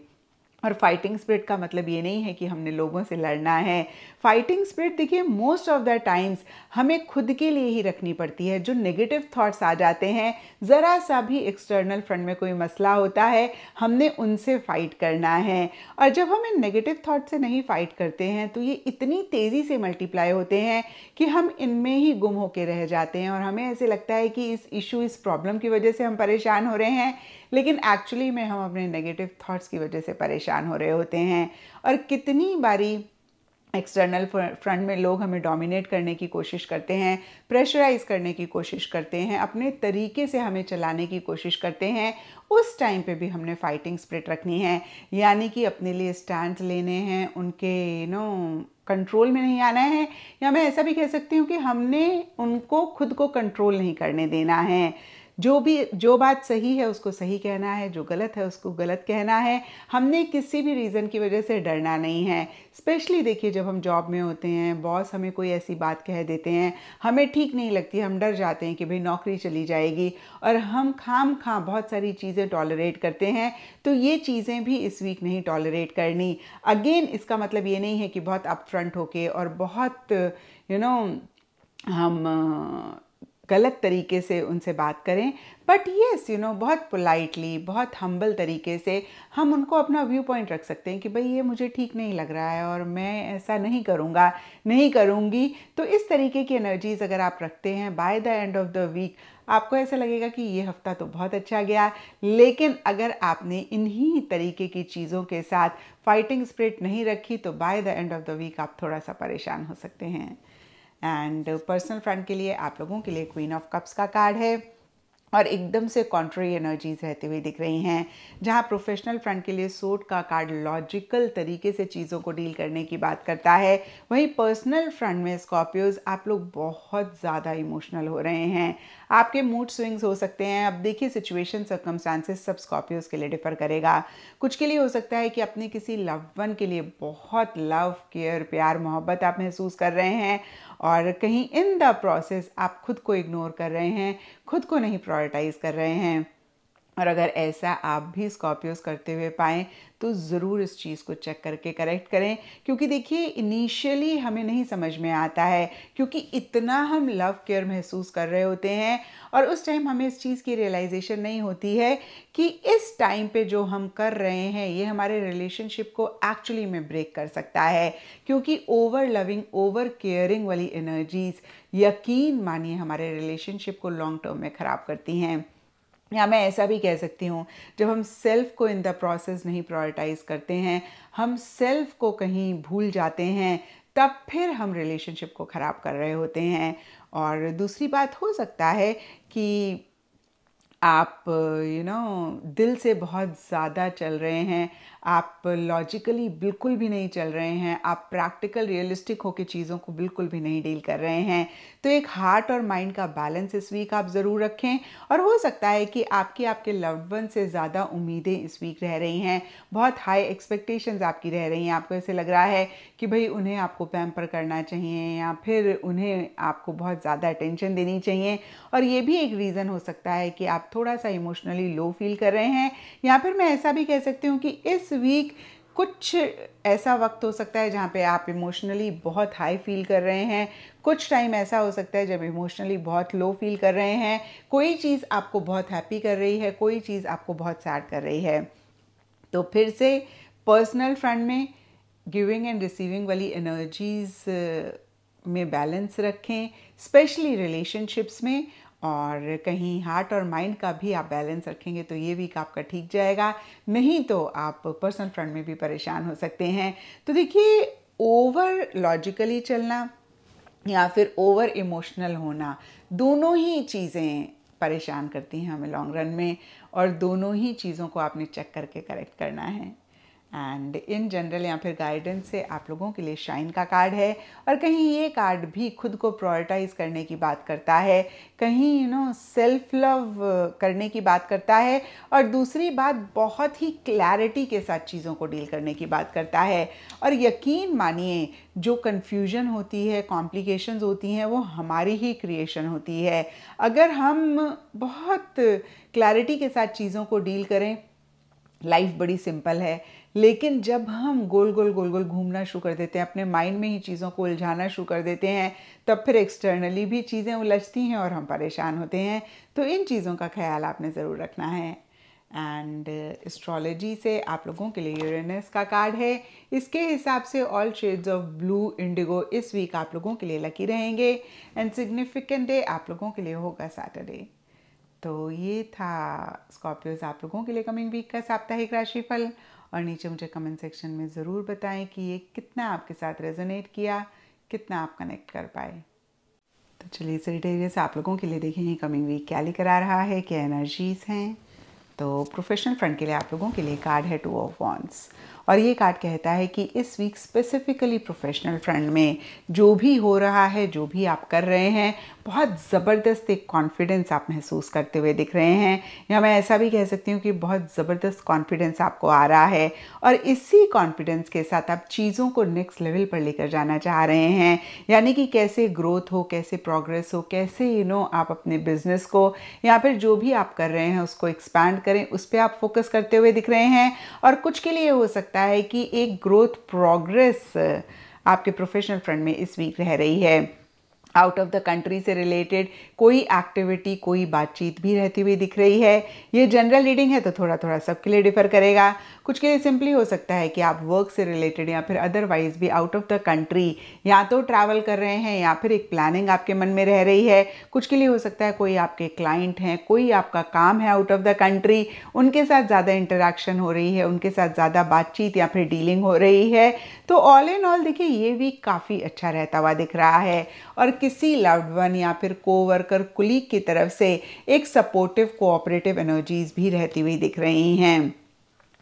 और फाइटिंग स्पिरिट का मतलब ये नहीं है कि हमने लोगों से लड़ना है फाइटिंग स्पिरिट देखिए मोस्ट ऑफ द टाइम्स हमें खुद के लिए ही रखनी पड़ती है जो नेगेटिव थॉट्स आ जाते हैं ज़रा सा भी एक्सटर्नल फ्रंट में कोई मसला होता है हमने उनसे फाइट करना है और जब हम इन नेगेटिव थाट से नहीं फाइट करते हैं तो ये इतनी तेज़ी से मल्टीप्लाई होते हैं कि हम इनमें ही गुम होकर रह जाते हैं और हमें ऐसे लगता है कि इस इशू इस प्रॉब्लम की वजह से हम परेशान हो रहे हैं लेकिन एक्चुअली में हम अपने नेगेटिव थाट्स की वजह से परेशान हो रहे होते हैं और कितनी बारी एक्सटर्नल फ्रंट में लोग हमें डोमिनेट करने की कोशिश करते हैं प्रेशराइज करने की कोशिश करते हैं अपने तरीके से हमें चलाने की कोशिश करते हैं उस टाइम पे भी हमने फाइटिंग स्प्रिट रखनी है यानी कि अपने लिए स्टैंड लेने हैं उनके यू नो कंट्रोल में नहीं आना है या मैं ऐसा भी कह सकती हूँ कि हमने उनको खुद को कंट्रोल नहीं करने देना है जो भी जो बात सही है उसको सही कहना है जो गलत है उसको गलत कहना है हमने किसी भी रीज़न की वजह से डरना नहीं है स्पेशली देखिए जब हम जॉब में होते हैं बॉस हमें कोई ऐसी बात कह देते हैं हमें ठीक नहीं लगती हम डर जाते हैं कि भाई नौकरी चली जाएगी और हम खाम खाम बहुत सारी चीज़ें टॉलरेट करते हैं तो ये चीज़ें भी इस वीक नहीं टॉलरेट करनी अगेन इसका मतलब ये नहीं है कि बहुत अपफ्रंट होके और बहुत यू you नो know, हम गलत तरीके से उनसे बात करें बट येस यू नो बहुत पोलाइटली बहुत हम्बल तरीके से हम उनको अपना व्यू पॉइंट रख सकते हैं कि भाई ये मुझे ठीक नहीं लग रहा है और मैं ऐसा नहीं करूँगा नहीं करूँगी तो इस तरीके की एनर्जीज़ अगर आप रखते हैं by the end of the week आपको ऐसा लगेगा कि ये हफ्ता तो बहुत अच्छा गया लेकिन अगर आपने इन्हीं तरीके की चीज़ों के साथ फाइटिंग स्प्रिट नहीं रखी तो by the end of the week आप थोड़ा सा परेशान हो सकते हैं एंड पर्सनल फ्रेंड के लिए आप लोगों के लिए क्वीन ऑफ कप्स का कार्ड है और एकदम से कॉन्ट्री एनर्जीज रहती हुई दिख रही हैं जहाँ प्रोफेशनल फ्रंट के लिए सोट का कार्ड लॉजिकल तरीके से चीज़ों को डील करने की बात करता है वहीं पर्सनल फ्रंट में स्कॉर्पियोज आप लोग बहुत ज़्यादा इमोशनल हो रहे हैं आपके मूड स्विंग्स हो सकते हैं अब देखिए सिचुएशन सर्कमस्टांसेस सब स्कॉर्पियोज के लिए डिफर करेगा कुछ के लिए हो सकता है कि अपने किसी लव वन के लिए बहुत लव केयर प्यार मोहब्बत आप महसूस कर रहे हैं और कहीं इन द प्रोसेस आप खुद को इग्नोर कर रहे हैं खुद को नहीं प्रायोरिटाइज कर रहे हैं और अगर ऐसा आप भी स्कॉर्पियोज करते हुए पाएँ तो ज़रूर इस चीज़ को चेक करके करेक्ट करें क्योंकि देखिए इनिशियली हमें नहीं समझ में आता है क्योंकि इतना हम लव केयर महसूस कर रहे होते हैं और उस टाइम हमें इस चीज़ की रियलाइजेशन नहीं होती है कि इस टाइम पे जो हम कर रहे हैं ये हमारे रिलेशनशिप को एक्चुअली में ब्रेक कर सकता है क्योंकि ओवर लविंग ओवर केयरिंग वाली एनर्जीज़ यकीन मानिए हमारे रिलेशनशिप को लॉन्ग टर्म में ख़राब करती हैं या मैं ऐसा भी कह सकती हूँ जब हम सेल्फ को इन द प्रोसेस नहीं प्रायोरिटाइज करते हैं हम सेल्फ को कहीं भूल जाते हैं तब फिर हम रिलेशनशिप को ख़राब कर रहे होते हैं और दूसरी बात हो सकता है कि आप यू नो दिल से बहुत ज़्यादा चल रहे हैं आप लॉजिकली बिल्कुल भी नहीं चल रहे हैं आप प्रैक्टिकल रियलिस्टिक होकर चीज़ों को बिल्कुल भी नहीं डील कर रहे हैं तो एक हार्ट और माइंड का बैलेंस इस वीक आप ज़रूर रखें और हो सकता है कि आपकी आपके लव्ड वन से ज़्यादा उम्मीदें इस वीक रह रही हैं बहुत हाई एक्सपेक्टेशंस आपकी रह रही हैं आपको ऐसे लग रहा है कि भाई उन्हें आपको पैम्पर करना चाहिए या फिर उन्हें आपको बहुत ज़्यादा अटेंशन देनी चाहिए और ये भी एक रीज़न हो सकता है कि आप थोड़ा सा इमोशनली लो फील कर रहे हैं या फिर मैं ऐसा भी कह सकती हूँ कि इस वीक कुछ ऐसा वक्त हो सकता है जहाँ पे आप इमोशनली बहुत हाई फील कर रहे हैं कुछ टाइम ऐसा हो सकता है जब इमोशनली बहुत लो फील कर रहे हैं कोई चीज़ आपको बहुत हैप्पी कर रही है कोई चीज़ आपको बहुत सैड कर रही है तो फिर से पर्सनल फ्रंट में गिविंग एंड रिसीविंग वाली एनर्जीज़ में बैलेंस रखें स्पेशली रिलेशनशिप्स में और कहीं हार्ट और माइंड का भी आप बैलेंस रखेंगे तो ये वीक आपका ठीक जाएगा नहीं तो आप पर्सनल फ्रंट में भी परेशान हो सकते हैं तो देखिए ओवर लॉजिकली चलना या फिर ओवर इमोशनल होना दोनों ही चीज़ें परेशान करती हैं हमें लॉन्ग रन में और दोनों ही चीज़ों को आपने चेक करके करेक्ट करना है एंड इन जनरल या फिर गाइडेंस से आप लोगों के लिए शाइन का कार्ड है और कहीं ये कार्ड भी खुद को प्रायोरिटाइज करने की बात करता है कहीं यू नो सेल्फ लव करने की बात करता है और दूसरी बात बहुत ही क्लैरिटी के साथ चीज़ों को डील करने की बात करता है और यकीन मानिए जो कन्फ्यूजन होती है कॉम्प्लिकेशन होती हैं वो हमारी ही क्रिएशन होती है अगर हम बहुत क्लैरिटी के साथ चीज़ों को डील करें लाइफ बड़ी सिंपल है लेकिन जब हम गोल गोल गोल गोल घूमना शुरू कर देते हैं अपने माइंड में ही चीज़ों को उलझाना शुरू कर देते हैं तब फिर एक्सटर्नली भी चीज़ें उलझती हैं और हम परेशान होते हैं तो इन चीज़ों का ख्याल आपने ज़रूर रखना है एंड एस्ट्रोलॉजी uh, से आप लोगों के लिए यूरेनस का कार्ड है इसके हिसाब से all shades of blue indigo इस वीक आप लोगों के लिए लकी रहेंगे एंड सिग्निफिकेंट डे आप लोगों के लिए होगा सैटरडे तो ये था स्कॉर्पियोज आप लोगों के लिए कमिंग वीक का साप्ताहिक राशिफल और नीचे मुझे कमेंट सेक्शन में ज़रूर बताएं कि ये कितना आपके साथ रेजोनेट किया कितना आप कनेक्ट कर पाए तो चलिए सेजिटेरियस आप लोगों के लिए देखेंगे कमिंग वीक क्या लेकर आ रहा है क्या एनर्जीज़ हैं तो प्रोफेशनल फ्रंट के लिए आप लोगों के लिए कार्ड है टू ऑफ वॉन्स और ये कार्ड कहता है कि इस वीक स्पेसिफिकली प्रोफेशनल फ्रंट में जो भी हो रहा है जो भी आप कर रहे हैं बहुत ज़बरदस्त एक कॉन्फिडेंस आप महसूस करते हुए दिख रहे हैं या मैं ऐसा भी कह सकती हूँ कि बहुत ज़बरदस्त कॉन्फिडेंस आपको आ रहा है और इसी कॉन्फिडेंस के साथ आप चीज़ों को नेक्स्ट लेवल पर लेकर जाना चाह रहे हैं यानी कि कैसे ग्रोथ हो कैसे प्रोग्रेस हो कैसे यू you नो know, आप अपने बिजनेस को या फिर जो भी आप कर रहे हैं उसको एक्सपैंड करें उस पर आप फोकस करते हुए दिख रहे हैं और कुछ के लिए हो सकता है कि एक ग्रोथ प्रोग्रेस आपके प्रोफेशनल फ्रंट में इस वीक रह रही है आउट ऑफ द कंट्री से रिलेटेड कोई एक्टिविटी कोई बातचीत भी रहती हुई दिख रही है ये जनरल रीडिंग है तो थोड़ा थोड़ा सबके लिए डिफर करेगा कुछ के लिए सिंपली हो सकता है कि आप वर्क से रिलेटेड या फिर अदरवाइज भी आउट ऑफ द कंट्री या तो ट्रैवल कर रहे हैं या फिर एक प्लानिंग आपके मन में रह रही है कुछ के लिए हो सकता है कोई आपके क्लाइंट हैं कोई आपका काम है आउट ऑफ द कंट्री उनके साथ ज़्यादा इंटरेक्शन हो रही है उनके साथ ज़्यादा बातचीत या फिर डीलिंग हो रही है तो ऑल इन ऑल देखिए ये वीक काफ़ी अच्छा रहता हुआ दिख रहा है और किसी लव्ड वन या फिर कोवर्कर कुलीग की तरफ से एक सपोर्टिव कोऑपरेटिव एनर्जीज भी रहती हुई दिख रही हैं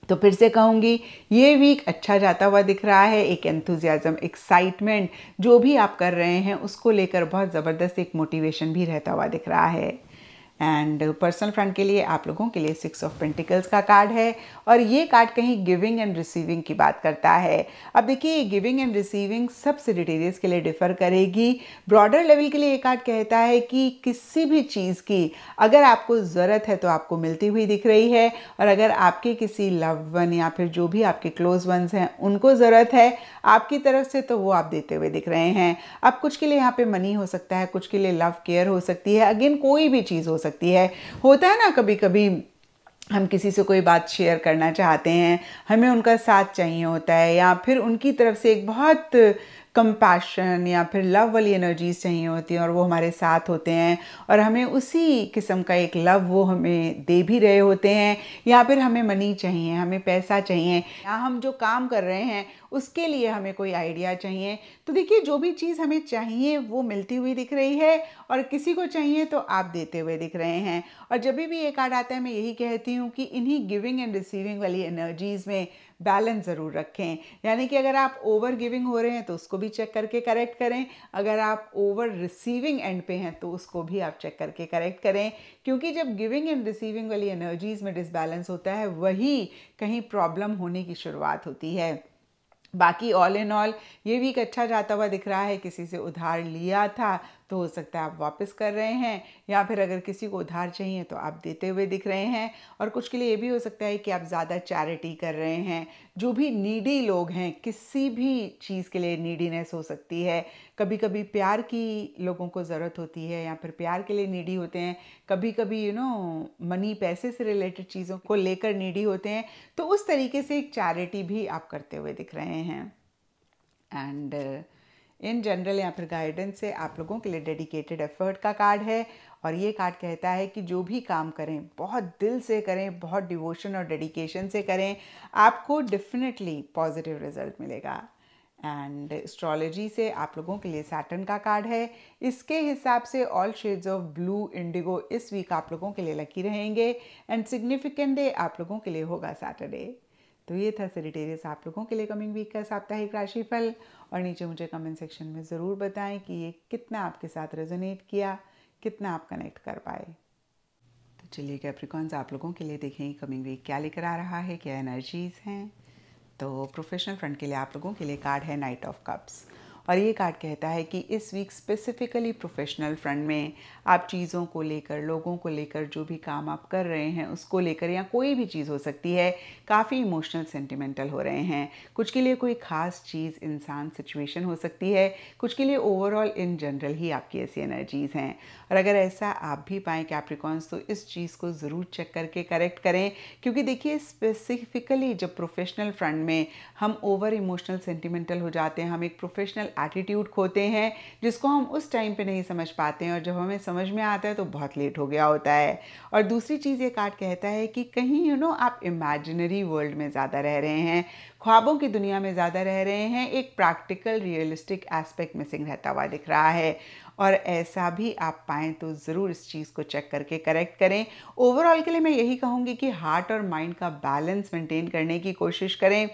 तो फिर से कहूँगी ये वीक अच्छा जाता हुआ दिख रहा है एक एंथुजियाज़म एक्साइटमेंट जो भी आप कर रहे हैं उसको लेकर बहुत ज़बरदस्त एक मोटिवेशन भी रहता हुआ दिख रहा है एंड पर्सनल फ्रेंड के लिए आप लोगों के लिए सिक्स ऑफ पेंटिकल्स का कार्ड है और ये कार्ड कहीं गिविंग एंड रिसीविंग की बात करता है अब देखिए ये गिविंग एंड रिसीविंग सब सिडिटेरियस के लिए डिफर करेगी ब्रॉडर लेवल के लिए ये कार्ड कहता है कि किसी भी चीज़ की अगर आपको ज़रूरत है तो आपको मिलती हुई दिख रही है और अगर आपके किसी लव वन या फिर जो भी आपके क्लोज वंस हैं उनको ज़रूरत है आपकी तरफ से तो वो आप देते हुए दिख रहे हैं अब कुछ के लिए यहाँ पे मनी हो सकता है कुछ के लिए लव केयर हो सकती है अगेन कोई भी चीज़ हो सकती सकती है होता है ना कभी कभी हम किसी से कोई बात शेयर करना चाहते हैं हमें उनका साथ चाहिए होता है या फिर उनकी तरफ से एक बहुत कंपैशन या फिर लव वाली एनर्जीज चाहिए होती हैं और वो हमारे साथ होते हैं और हमें उसी किस्म का एक लव वो हमें दे भी रहे होते हैं या फिर हमें मनी चाहिए हमें पैसा चाहिए या हम जो काम कर रहे हैं उसके लिए हमें कोई आइडिया चाहिए तो देखिए जो भी चीज़ हमें चाहिए वो मिलती हुई दिख रही है और किसी को चाहिए तो आप देते हुए दिख रहे हैं और जब भी ये कार्ड आता है मैं यही कहती हूँ कि इन्हीं गिविंग एंड रिसीविंग वाली एनर्जीज़ में बैलेंस ज़रूर रखें यानी कि अगर आप ओवर गिविंग हो रहे हैं तो उसको भी चेक करके करेक्ट करें अगर आप ओवर रिसीविंग एंड पे हैं तो उसको भी आप चेक करके करेक्ट करें क्योंकि जब गिविंग एंड रिसीविंग वाली एनर्जीज़ में डिसबैलेंस होता है वही कहीं प्रॉब्लम होने की शुरुआत होती है बाकी ऑल इन ऑल ये वीक अच्छा जाता हुआ दिख रहा है किसी से उधार लिया था तो हो सकता है आप वापस कर रहे हैं या फिर अगर किसी को उधार चाहिए तो आप देते हुए दिख रहे हैं और कुछ के लिए ये भी हो सकता है कि आप ज़्यादा चैरिटी कर रहे हैं जो भी नीडी लोग हैं किसी भी चीज़ के लिए नीडीनेस हो सकती है कभी कभी प्यार की लोगों को ज़रूरत होती है या फिर प्यार के लिए नीडी होते हैं कभी कभी यू नो मनी पैसे से रिलेटेड चीज़ों को लेकर नीडी होते हैं तो उस तरीके से एक चैरिटी भी आप करते हुए दिख रहे हैं एंड uh, इन जनरल या फिर गाइडेंस से आप लोगों के लिए डेडिकेटेड एफर्ट का कार्ड है और ये कार्ड कहता है कि जो भी काम करें बहुत दिल से करें बहुत डिवोशन और डेडिकेशन से करें आपको डेफिनेटली पॉजिटिव रिजल्ट मिलेगा एंड एस्ट्रोलॉजी से आप लोगों के लिए सैटर्न का कार्ड है इसके हिसाब से all shades of blue indigo इस वीक आप लोगों के लिए लकी रहेंगे एंड सिग्निफिकेंट डे आप लोगों के लिए होगा सैटरडे तो ये था सरिटेरियस आप लोगों के लिए कमिंग वीक का साप्ताहिक राशिफल और नीचे मुझे कमेंट सेक्शन में ज़रूर बताएं कि ये कितना आपके साथ रेजोनेट किया कितना आप कनेक्ट कर पाए तो चलिए कैप्रिकॉन्स आप लोगों के लिए देखें कमिंग वीक क्या लेकर आ रहा है क्या एनर्जीज़ हैं तो प्रोफेशनल फ्रंट के लिए आप लोगों के लिए कार्ड है नाइट ऑफ कप्स और ये कार्ड कहता है कि इस वीक स्पेसिफिकली प्रोफेशनल फ्रंट में आप चीज़ों को लेकर लोगों को लेकर जो भी काम आप कर रहे हैं उसको लेकर या कोई भी चीज़ हो सकती है काफ़ी इमोशनल सेंटिमेंटल हो रहे हैं कुछ के लिए कोई ख़ास चीज़ इंसान सिचुएशन हो सकती है कुछ के लिए ओवरऑल इन जनरल ही आपकी ऐसी एनर्जीज़ हैं और अगर ऐसा आप भी पाएँ कैप्रिकॉन्स तो इस चीज़ को ज़रूर चेक करके करेक्ट करें क्योंकि देखिए स्पेसिफिकली जब प्रोफेशनल फ्रंट में हम ओवर इमोशनल सेंटिमेंटल हो जाते हैं हम एक प्रोफेशनल एटीट्यूड खोते हैं जिसको हम उस टाइम पे नहीं समझ पाते हैं और जब हमें समझ में आता है तो बहुत लेट हो गया होता है और दूसरी चीज़ ये कार्ड कहता है कि कहीं यू you नो know, आप इमेजिनरी वर्ल्ड में ज़्यादा रह रहे हैं ख्वाबों की दुनिया में ज़्यादा रह रहे हैं एक प्रैक्टिकल रियलिस्टिक एस्पेक्ट मिसिंग रहता हुआ दिख रहा है और ऐसा भी आप पाएँ तो ज़रूर इस चीज़ को चेक करके करेक्ट करें ओवरऑल के लिए मैं यही कहूँगी कि हार्ट और माइंड का बैलेंस मेंटेन करने की कोशिश करें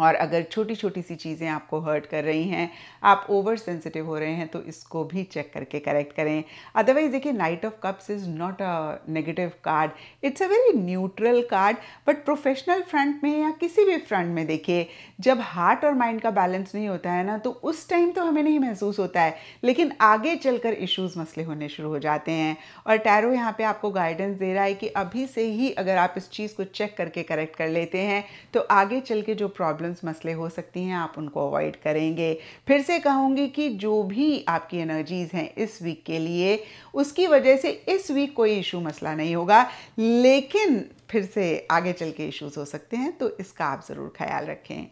और अगर छोटी छोटी सी चीज़ें आपको हर्ट कर रही हैं आप ओवर सेंसिटिव हो रहे हैं तो इसको भी चेक करके करेक्ट करें अदरवाइज देखिए knight of cups is not a negative card it's a very neutral card but professional front में या किसी भी फ्रंट में देखिए जब हार्ट और माइंड का बैलेंस नहीं होता है ना तो उस टाइम तो हमें नहीं महसूस होता है लेकिन आगे चलकर इश्यूज मसले होने शुरू हो जाते हैं और टैरो यहाँ पे आपको गाइडेंस दे रहा है कि अभी से ही अगर आप इस चीज़ को चेक करके करेक्ट कर लेते हैं तो आगे चल के जो प्रॉब्लम प्रॉब्लम्स मसले हो सकती हैं आप उनको अवॉइड करेंगे फिर से कहूँगी कि जो भी आपकी एनर्जीज़ हैं इस वीक के लिए उसकी वजह से इस वीक कोई इशू मसला नहीं होगा लेकिन फिर से आगे चल के इश्यूज हो सकते हैं तो इसका आप ज़रूर ख्याल रखें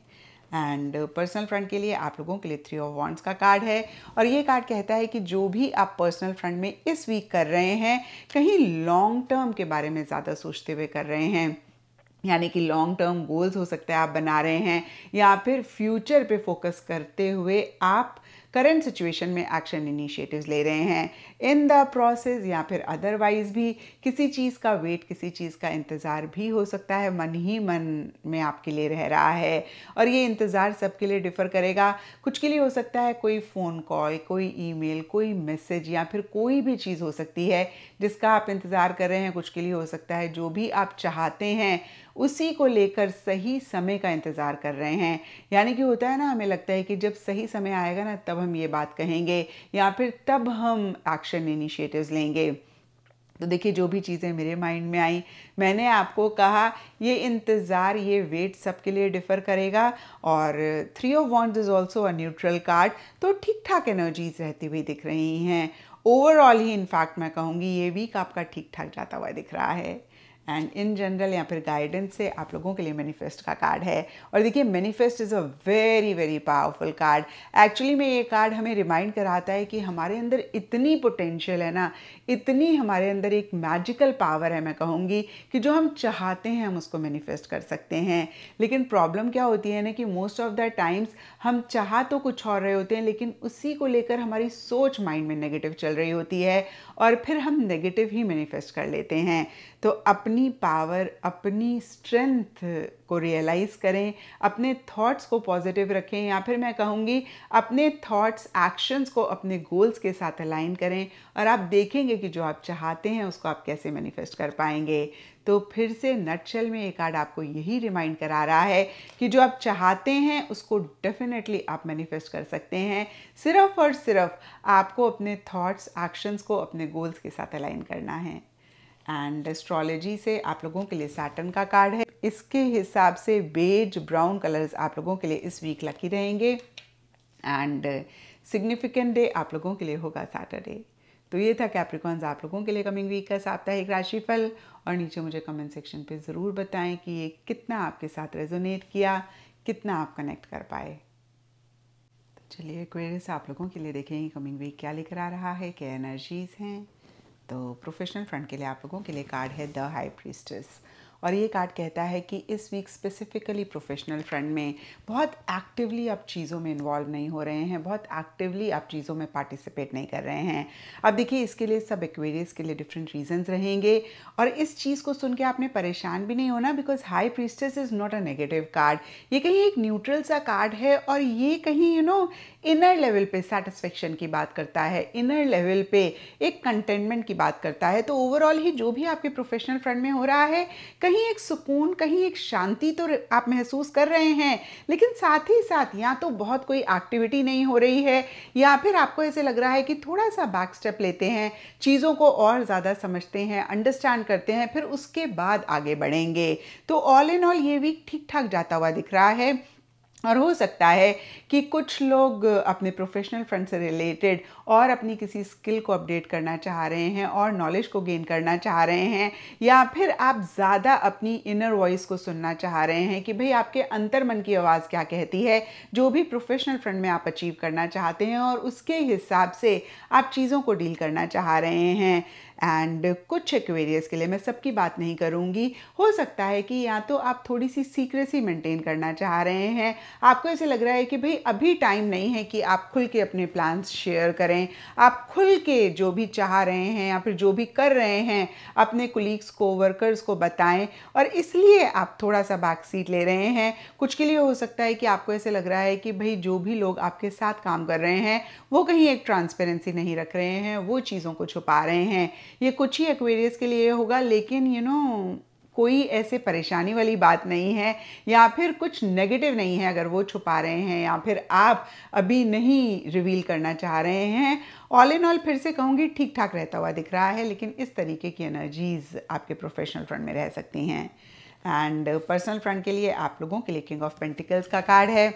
एंड पर्सनल फ्रंट के लिए आप लोगों के लिए थ्री ऑफ वॉन्ट्स का कार्ड है और ये कार्ड कहता है कि जो भी आप पर्सनल फ्रंट में इस वीक कर रहे हैं कहीं लॉन्ग टर्म के बारे में ज़्यादा सोचते हुए कर रहे हैं यानी कि लॉन्ग टर्म गोल्स हो सकते हैं आप बना रहे हैं या फिर फ्यूचर पे फोकस करते हुए आप करंट सिचुएशन में एक्शन इनिशिएटिव्स ले रहे हैं इन द प्रोसेस या फिर अदरवाइज भी किसी चीज़ का वेट किसी चीज़ का इंतज़ार भी हो सकता है मन ही मन में आपके लिए रह रहा है और ये इंतज़ार सबके लिए डिफ़र करेगा कुछ के लिए हो सकता है कोई फ़ोन कॉल कोई ईमेल कोई मैसेज या फिर कोई भी चीज़ हो सकती है जिसका आप इंतज़ार कर रहे हैं कुछ के लिए हो सकता है जो भी आप चाहते हैं उसी को लेकर सही समय का इंतज़ार कर रहे हैं यानी कि होता है ना हमें लगता है कि जब सही समय आएगा ना तब हम ये बात कहेंगे या फिर तब हम एक्शन इनिशिएटिव्स लेंगे तो देखिए जो भी चीज़ें मेरे माइंड में आई मैंने आपको कहा ये इंतज़ार ये वेट सबके लिए डिफ़र करेगा और three of wand is also a neutral card तो ठीक ठाक एनर्जीज रहती हुई दिख रही हैं ओवरऑल ही इनफैक्ट मैं कहूँगी ये वीक आपका ठीक ठाक जाता हुआ दिख रहा है एंड इन जनरल या फिर गाइडेंस से आप लोगों के लिए मैनिफेस्ट का कार्ड है और देखिए manifest is a very very powerful card actually में ये कार्ड हमें रिमाइंड कराता है कि हमारे अंदर इतनी पोटेंशियल है ना इतनी हमारे अंदर एक मैजिकल पावर है मैं कहूँगी कि जो हम चाहते हैं हम उसको मैनिफेस्ट कर सकते हैं लेकिन प्रॉब्लम क्या होती है ना कि मोस्ट ऑफ द टाइम्स हम चाह तो कुछ और रहे होते हैं लेकिन उसी को लेकर हमारी सोच माइंड में नेगेटिव चल रही होती है और फिर हम नेगेटिव ही मैनिफेस्ट कर लेते हैं तो अपनी पावर अपनी स्ट्रेंथ को रियलाइज़ करें अपने थॉट्स को पॉजिटिव रखें या फिर मैं कहूँगी अपने थॉट्स एक्शंस को अपने गोल्स के साथ अलाइन करें और आप देखेंगे कि जो आप चाहते हैं उसको आप कैसे मैनिफेस्ट कर पाएंगे तो फिर से नटशल में ये कार्ड आपको यही रिमाइंड करा रहा है कि जो आप चाहते हैं उसको डेफिनेटली आप मैनिफेस्ट कर सकते हैं सिर्फ और सिर्फ आपको अपने थॉट्स एक्शंस को अपने गोल्स के साथ अलाइन करना है एंड एस्ट्रोलॉजी से आप लोगों के लिए सैटन का कार्ड है इसके हिसाब से बेज ब्राउन कलर्स आप लोगों के लिए इस वीक लकी रहेंगे एंड सिग्निफिकेंट डे आप लोगों के लिए होगा सैटरडे तो ये था कैप्रिकॉन्स आप लोगों के लिए कमिंग वीक का साप्ताहिक राशिफल और नीचे मुझे कमेंट सेक्शन पे ज़रूर बताएं कि ये कितना आपके साथ रेजोनेट किया कितना आप कनेक्ट कर पाए तो चलिए क्वेरिस आप लोगों के लिए देखेंगे कमिंग वीक क्या लेकर आ रहा है क्या एनर्जीज हैं तो प्रोफेशनल फ्रंट के लिए आप लोगों के लिए कार्ड है द हाई प्रिस्टेस और ये कार्ड कहता है कि इस वीक स्पेसिफिकली प्रोफेशनल फ्रंट में बहुत एक्टिवली आप चीज़ों में इन्वॉल्व नहीं हो रहे हैं बहुत एक्टिवली आप चीज़ों में पार्टिसिपेट नहीं कर रहे हैं अब देखिए इसके लिए सब एक्वेरियस के लिए डिफरेंट रीजंस रहेंगे और इस चीज़ को सुन के आपने परेशान भी नहीं होना because high priestess is not a negative card ये कहीं एक न्यूट्रल सा कार्ड है और ये कहीं you you know know, inner level पे सेटिस्फेक्शन की बात करता है इनर लेवल पे एक कंटेनमेंट की बात करता है तो ओवरऑल ही जो भी आपके प्रोफेशनल फ्रंट में हो रहा है कहीं एक सुकून कहीं एक शांति तो आप महसूस कर रहे हैं लेकिन साथ ही साथ या तो बहुत कोई एक्टिविटी नहीं हो रही है या फिर आपको ऐसे लग रहा है कि थोड़ा सा बैक स्टेप लेते हैं चीज़ों को और ज़्यादा समझते हैं अंडरस्टैंड करते हैं फिर उसके बाद आगे बढ़ेंगे तो ऑल इन ऑल ये वीक ठीक ठाक जाता हुआ दिख रहा है और हो सकता है कि कुछ लोग अपने प्रोफेशनल फ्रंट से रिलेटेड और अपनी किसी स्किल को अपडेट करना चाह रहे हैं और नॉलेज को गेन करना चाह रहे हैं या फिर आप ज़्यादा अपनी इनर वॉइस को सुनना चाह रहे हैं कि भाई आपके अंतर मन की आवाज़ क्या कहती है जो भी प्रोफेशनल फ्रंट में आप अचीव करना चाहते हैं और उसके हिसाब से आप चीज़ों को डील करना चाह रहे हैं एंड कुछ एक्वेरियस के लिए मैं सबकी बात नहीं करूँगी हो सकता है कि या तो आप थोड़ी सी सीक्रेसी मेंटेन करना चाह रहे हैं आपको ऐसे लग रहा है कि भाई अभी टाइम नहीं है कि आप खुल के अपने प्लान्स शेयर करें आप खुल के जो भी चाह रहे हैं या फिर जो भी कर रहे हैं अपने कुलीग्स को वर्कर्स को बताएं और इसलिए आप थोड़ा सा बैक सीट ले रहे हैं कुछ के लिए हो सकता है कि आपको ऐसे लग रहा है कि भाई जो भी लोग आपके साथ काम कर रहे हैं वो कहीं एक ट्रांसपेरेंसी नहीं रख रहे हैं वो चीज़ों को छुपा रहे हैं ये कुछ ही एक्वेरियस के लिए होगा लेकिन यू you नो know, कोई ऐसे परेशानी वाली बात नहीं है या फिर कुछ नेगेटिव नहीं है अगर वो छुपा रहे हैं या फिर आप अभी नहीं रिवील करना चाह रहे हैं ऑल इन ऑल फिर से कहूँगी ठीक ठाक रहता हुआ दिख रहा है लेकिन इस तरीके की एनर्जीज़ आपके प्रोफेशनल फ्रंट में रह सकती हैं एंड पर्सनल फ्रंट के लिए आप लोगों के लिए किंग ऑफ पेंटिकल्स का कार्ड है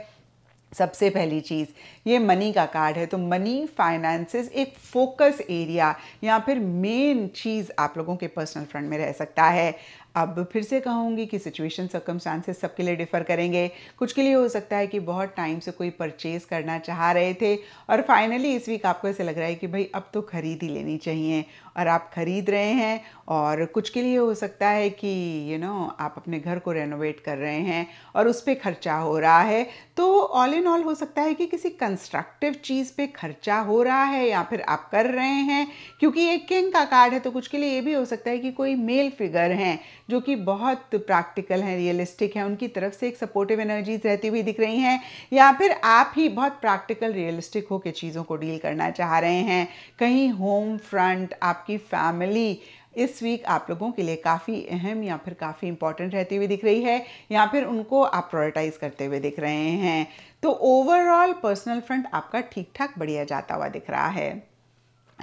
सबसे पहली चीज़ ये मनी का कार्ड है तो मनी फाइनेंसेस एक फोकस एरिया या फिर मेन चीज़ आप लोगों के पर्सनल फ्रंट में रह सकता है अब फिर से कहूँगी कि सिचुएशन सर्कमस्टांसेस सबके लिए डिफ़र करेंगे कुछ के लिए हो सकता है कि बहुत टाइम से कोई परचेज़ करना चाह रहे थे और फाइनली इस वीक आपको ऐसे लग रहा है कि भाई अब तो खरीद ही लेनी चाहिए और आप ख़रीद रहे हैं और कुछ के लिए हो सकता है कि यू you नो know, आप अपने घर को रेनोवेट कर रहे हैं और उस पर खर्चा हो रहा है तो ऑल इन ऑल हो सकता है कि किसी कंस्ट्रक्टिव चीज़ पे खर्चा हो रहा है या फिर आप कर रहे हैं क्योंकि ये किंग का कार्ड है तो कुछ के लिए ये भी हो सकता है कि कोई मेल फिगर हैं जो कि बहुत प्रैक्टिकल हैं रियलिस्टिक हैं उनकी तरफ से एक सपोर्टिव एनर्जीज रहती हुई दिख रही हैं या फिर आप ही बहुत प्रैक्टिकल रियलिस्टिक होकर चीज़ों को डील करना चाह रहे हैं कहीं होम फ्रंट आप आपकी फैमिली इस वीक आप लोगों के लिए काफ़ी अहम या फिर काफ़ी इंपॉर्टेंट रहती हुई दिख रही है या फिर उनको आप प्रायोरिटाइज करते हुए दिख रहे हैं तो ओवरऑल पर्सनल फ्रंट आपका ठीक ठाक बढ़िया जाता हुआ दिख रहा है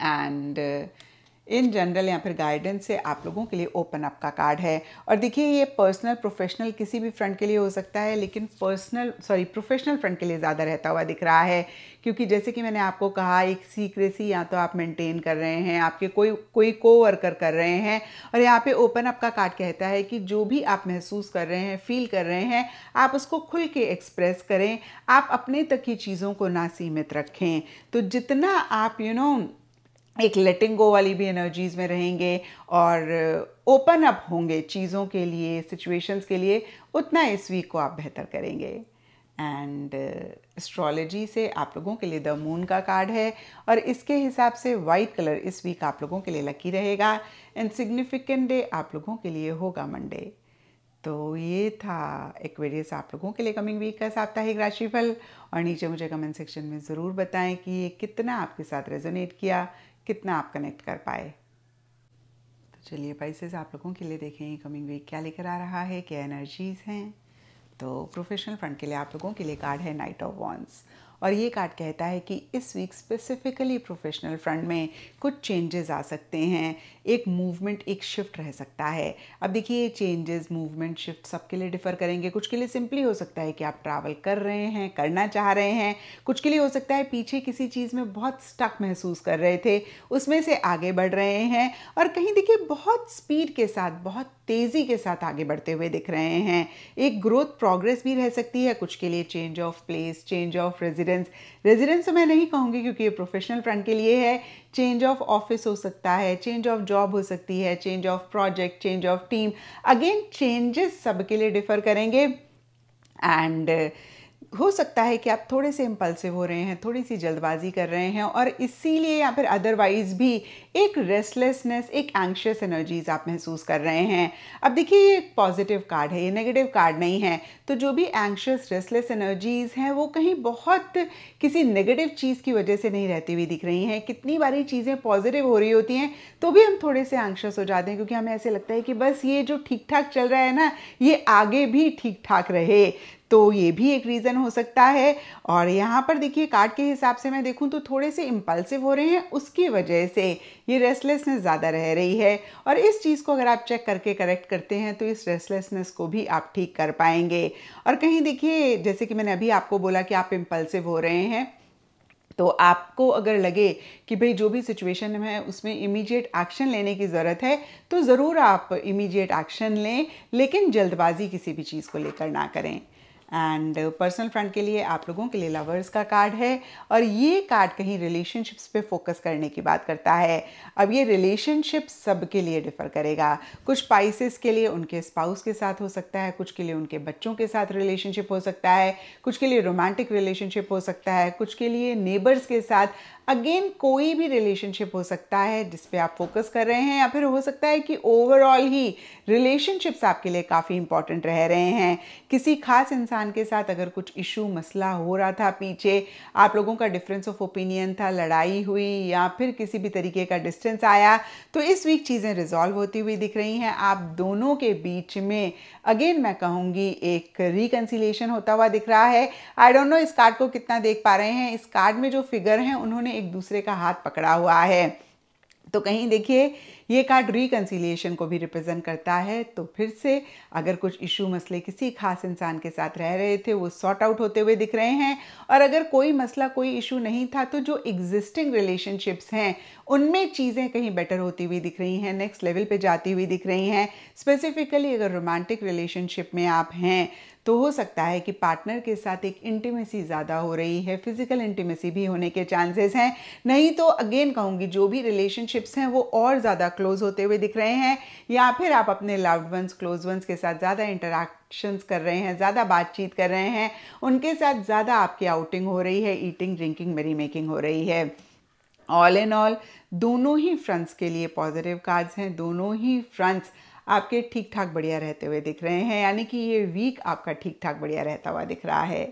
एंड uh, इन जनरल या फिर गाइडेंस से आप लोगों के लिए ओपन अप का कार्ड है और देखिए ये पर्सनल प्रोफेशनल किसी भी फ्रंट के लिए हो सकता है लेकिन पर्सनल सॉरी प्रोफेशनल फ्रंट के लिए ज़्यादा रहता हुआ दिख रहा है क्योंकि जैसे कि मैंने आपको कहा एक सीक्रेसी या तो आप मेंटेन कर रहे हैं आपके कोई कोई को वर्कर कर रहे हैं और यहाँ पे ओपन अप का कार्ड कहता है कि जो भी आप महसूस कर रहे हैं फील कर रहे हैं आप उसको खुल के एक्सप्रेस करें आप अपने तक की चीज़ों को ना सीमित रखें तो जितना आप यू you नो know, एक लेटिंग गो वाली भी एनर्जीज़ में रहेंगे और ओपन अप होंगे चीज़ों के लिए सिचुएशंस के लिए उतना इस वीक को आप बेहतर करेंगे एंड एस्ट्रोलॉजी uh, से आप लोगों के लिए द मून का कार्ड है और इसके हिसाब से वाइट कलर इस वीक आप लोगों के लिए लकी रहेगा एंड सिग्निफिकेंट डे आप लोगों के लिए होगा मंडे तो ये था एक्वेरियस आप लोगों के लिए कमिंग वीक का साप्ताहिक राशिफल और नीचे मुझे कमेंट सेक्शन में ज़रूर बताएं कि ये कितना आपके साथ रेजोनेट किया कितना आप कनेक्ट कर पाए तो चलिए प्राइसेस आप लोगों के लिए देखें कमिंग वीक क्या लेकर आ रहा है क्या एनर्जीज़ हैं तो प्रोफेशनल फ्रंट के लिए आप लोगों के लिए कार्ड है नाइट ऑफ वॉन्स और ये कार्ड कहता है कि इस वीक स्पेसिफिकली प्रोफेशनल फ्रंट में कुछ चेंजेस आ सकते हैं एक मूवमेंट एक शिफ्ट रह सकता है अब देखिए ये चेंजेस मूवमेंट शिफ्ट सबके लिए डिफर करेंगे कुछ के लिए सिंपली हो सकता है कि आप ट्रैवल कर रहे हैं करना चाह रहे हैं कुछ के लिए हो सकता है पीछे किसी चीज़ में बहुत स्टक महसूस कर रहे थे उसमें से आगे बढ़ रहे हैं और कहीं देखिए बहुत स्पीड के साथ बहुत तेज़ी के साथ आगे बढ़ते हुए दिख रहे हैं एक ग्रोथ प्रोग्रेस भी रह सकती है कुछ के लिए change of place change of residence residence तो मैं नहीं कहूँगी क्योंकि ये प्रोफेशनल फ्रंट के लिए है चेंज ऑफ ऑफिस हो सकता है चेंज ऑफ जॉब हो सकती है change of project change of team again changes सबके लिए डिफर करेंगे एंड uh, हो सकता है कि आप थोड़े से इम्पल्सिव हो रहे हैं थोड़ी सी जल्दबाजी कर रहे हैं और इसीलिए या फिर अदरवाइज़ भी एक रेस्टलेसनेस एक एंक्शस एनर्जीज आप महसूस कर रहे हैं अब देखिए ये एक पॉजिटिव कार्ड है ये नेगेटिव कार्ड नहीं है तो जो भी एंक्शियस रेस्टलेस एनर्जीज़ हैं वो कहीं बहुत किसी नेगेटिव चीज़ की वजह से नहीं रहती हुई दिख रही हैं कितनी बारी चीज़ें पॉजिटिव हो रही होती हैं तो भी हम थोड़े से एंक्शस हो जाते हैं क्योंकि हमें ऐसे लगता है कि बस ये जो ठीक ठाक चल रहा है ना ये आगे भी ठीक ठाक रहे तो ये भी एक रीज़न हो सकता है और यहाँ पर देखिए कार्ड के हिसाब से मैं देखूँ तो थोड़े से इम्पल्सिव हो रहे हैं उसकी वजह से ये रेस्टलेसनेस ज़्यादा रह रही है और इस चीज़ को अगर आप चेक करके करेक्ट करते हैं तो इस रेस्टलेसनेस को भी आप ठीक कर पाएंगे और कहीं देखिए जैसे कि मैंने अभी आपको बोला कि आप इम्पल्सिव हो रहे हैं तो आपको अगर लगे कि भाई जो भी सिचुएशन है उसमें इमीडिएट एक्शन लेने की ज़रूरत है तो ज़रूर आप इमीडिएट एक्शन लें लेकिन जल्दबाजी किसी भी चीज़ को लेकर ना करें एंड पर्सनल फ्रेंड के लिए आप लोगों के लिए लवर्स का कार्ड है और ये कार्ड कहीं रिलेशनशिप्स पे फोकस करने की बात करता है अब ये रिलेशनशिप सबके लिए डिफर करेगा कुछ पाइसिस के लिए उनके स्पाउस के साथ हो सकता है कुछ के लिए उनके बच्चों के साथ रिलेशनशिप हो सकता है कुछ के लिए रोमांटिक रिलेशनशिप हो सकता है कुछ के लिए नेबर्स के साथ अगेन कोई भी रिलेशनशिप हो सकता है जिस पे आप फोकस कर रहे हैं या फिर हो सकता है कि ओवरऑल ही रिलेशनशिप्स आपके लिए काफ़ी इंपॉर्टेंट रह रहे हैं किसी खास इंसान के साथ अगर कुछ इशू मसला हो रहा था पीछे आप लोगों का डिफरेंस ऑफ ओपिनियन था लड़ाई हुई या फिर किसी भी तरीके का डिस्टेंस आया तो इस वीक चीज़ें रिजॉल्व होती हुई दिख रही हैं आप दोनों के बीच में अगेन मैं कहूँगी एक रिकन्सिलेशन होता हुआ दिख रहा है आई डोंट नो इस कार्ड को कितना देख पा रहे हैं इस कार्ड में जो फिगर हैं उन्होंने में एक दूसरे का हाथ पकड़ा हुआ है तो कहीं देखिए ये कार्ड रिकन्सिलिएशन को भी रिप्रेजेंट करता है तो फिर से अगर कुछ इशू मसले किसी खास इंसान के साथ रह रहे थे वो सॉर्ट आउट होते हुए दिख रहे हैं और अगर कोई मसला कोई इशू नहीं था तो जो एग्जिस्टिंग रिलेशनशिप्स हैं उनमें चीज़ें कहीं बेटर होती हुई दिख रही हैं नेक्स्ट लेवल पे जाती हुई दिख रही हैं स्पेसिफिकली अगर रोमांटिक रिलेशनशिप में आप हैं तो हो सकता है कि पार्टनर के साथ एक इंटीमेसी ज़्यादा हो रही है फिजिकल इंटीमेसी भी होने के चांसेस हैं नहीं तो अगेन कहूँगी जो भी रिलेशनशिप्स हैं वो और ज़्यादा क्लोज होते हुए दिख रहे हैं या फिर आप अपने लव्ड वंस क्लोज वंस के साथ ज़्यादा इंटरेक्ट कर रहे हैं ज़्यादा बातचीत कर रहे हैं उनके साथ ज़्यादा आपकी आउटिंग हो रही है ईटिंग ड्रिंकिंग मेरी मेकिंग हो रही है ऑल एंड ऑल दोनों ही फ्रंट्स के लिए पॉजिटिव कार्ड्स हैं दोनों ही फ्रंट्स आपके ठीक ठाक बढ़िया रहते हुए दिख रहे हैं यानी कि ये वीक आपका ठीक ठाक बढ़िया रहता हुआ दिख रहा है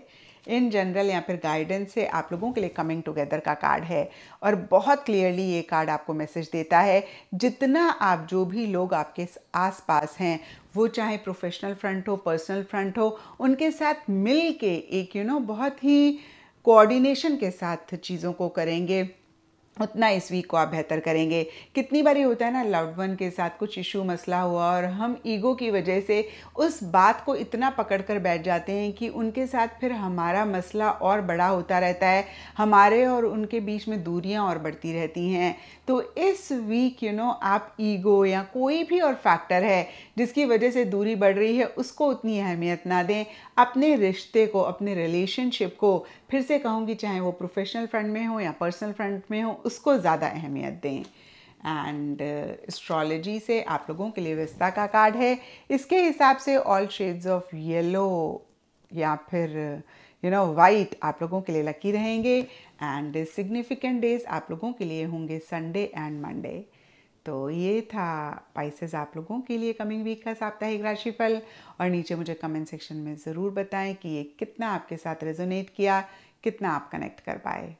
इन जनरल या फिर गाइडेंस से आप लोगों के लिए कमिंग टुगेदर का कार्ड है और बहुत क्लियरली ये कार्ड आपको मैसेज देता है जितना आप जो भी लोग आपके आसपास हैं वो चाहे प्रोफेशनल फ्रंट हो पर्सनल फ्रंट हो उनके साथ मिल के एक यू you नो know, बहुत ही कोऑर्डिनेशन के साथ चीज़ों को करेंगे उतना इस वीक को आप बेहतर करेंगे कितनी बारी होता है ना लव्ड वन के साथ कुछ इशू मसला हुआ और हम ईगो की वजह से उस बात को इतना पकड़ कर बैठ जाते हैं कि उनके साथ फिर हमारा मसला और बड़ा होता रहता है हमारे और उनके बीच में दूरियां और बढ़ती रहती हैं तो इस वीक यू नो आप ईगो या कोई भी और फैक्टर है जिसकी वजह से दूरी बढ़ रही है उसको उतनी अहमियत ना दें अपने रिश्ते को अपने रिलेशनशिप को फिर से कहूँगी चाहे वो प्रोफेशनल फ्रंट में हो या पर्सनल फ्रंट में हो उसको ज़्यादा अहमियत दें एंड एस्ट्रोलॉजी uh, से आप लोगों के लिए विस्ता का कार्ड है इसके हिसाब से ऑल शेड्स ऑफ येलो या फिर uh, यू नो वाइट आप लोगों के लिए लकी रहेंगे एंड सिग्निफिकेंट डेज आप लोगों के लिए होंगे संडे एंड मंडे तो ये था पाइसेस आप लोगों के लिए कमिंग वीक का साप्ताहिक राशिफल और नीचे मुझे कमेंट सेक्शन में ज़रूर बताएं कि ये कितना आपके साथ रेजोनेट किया कितना आप कनेक्ट कर पाए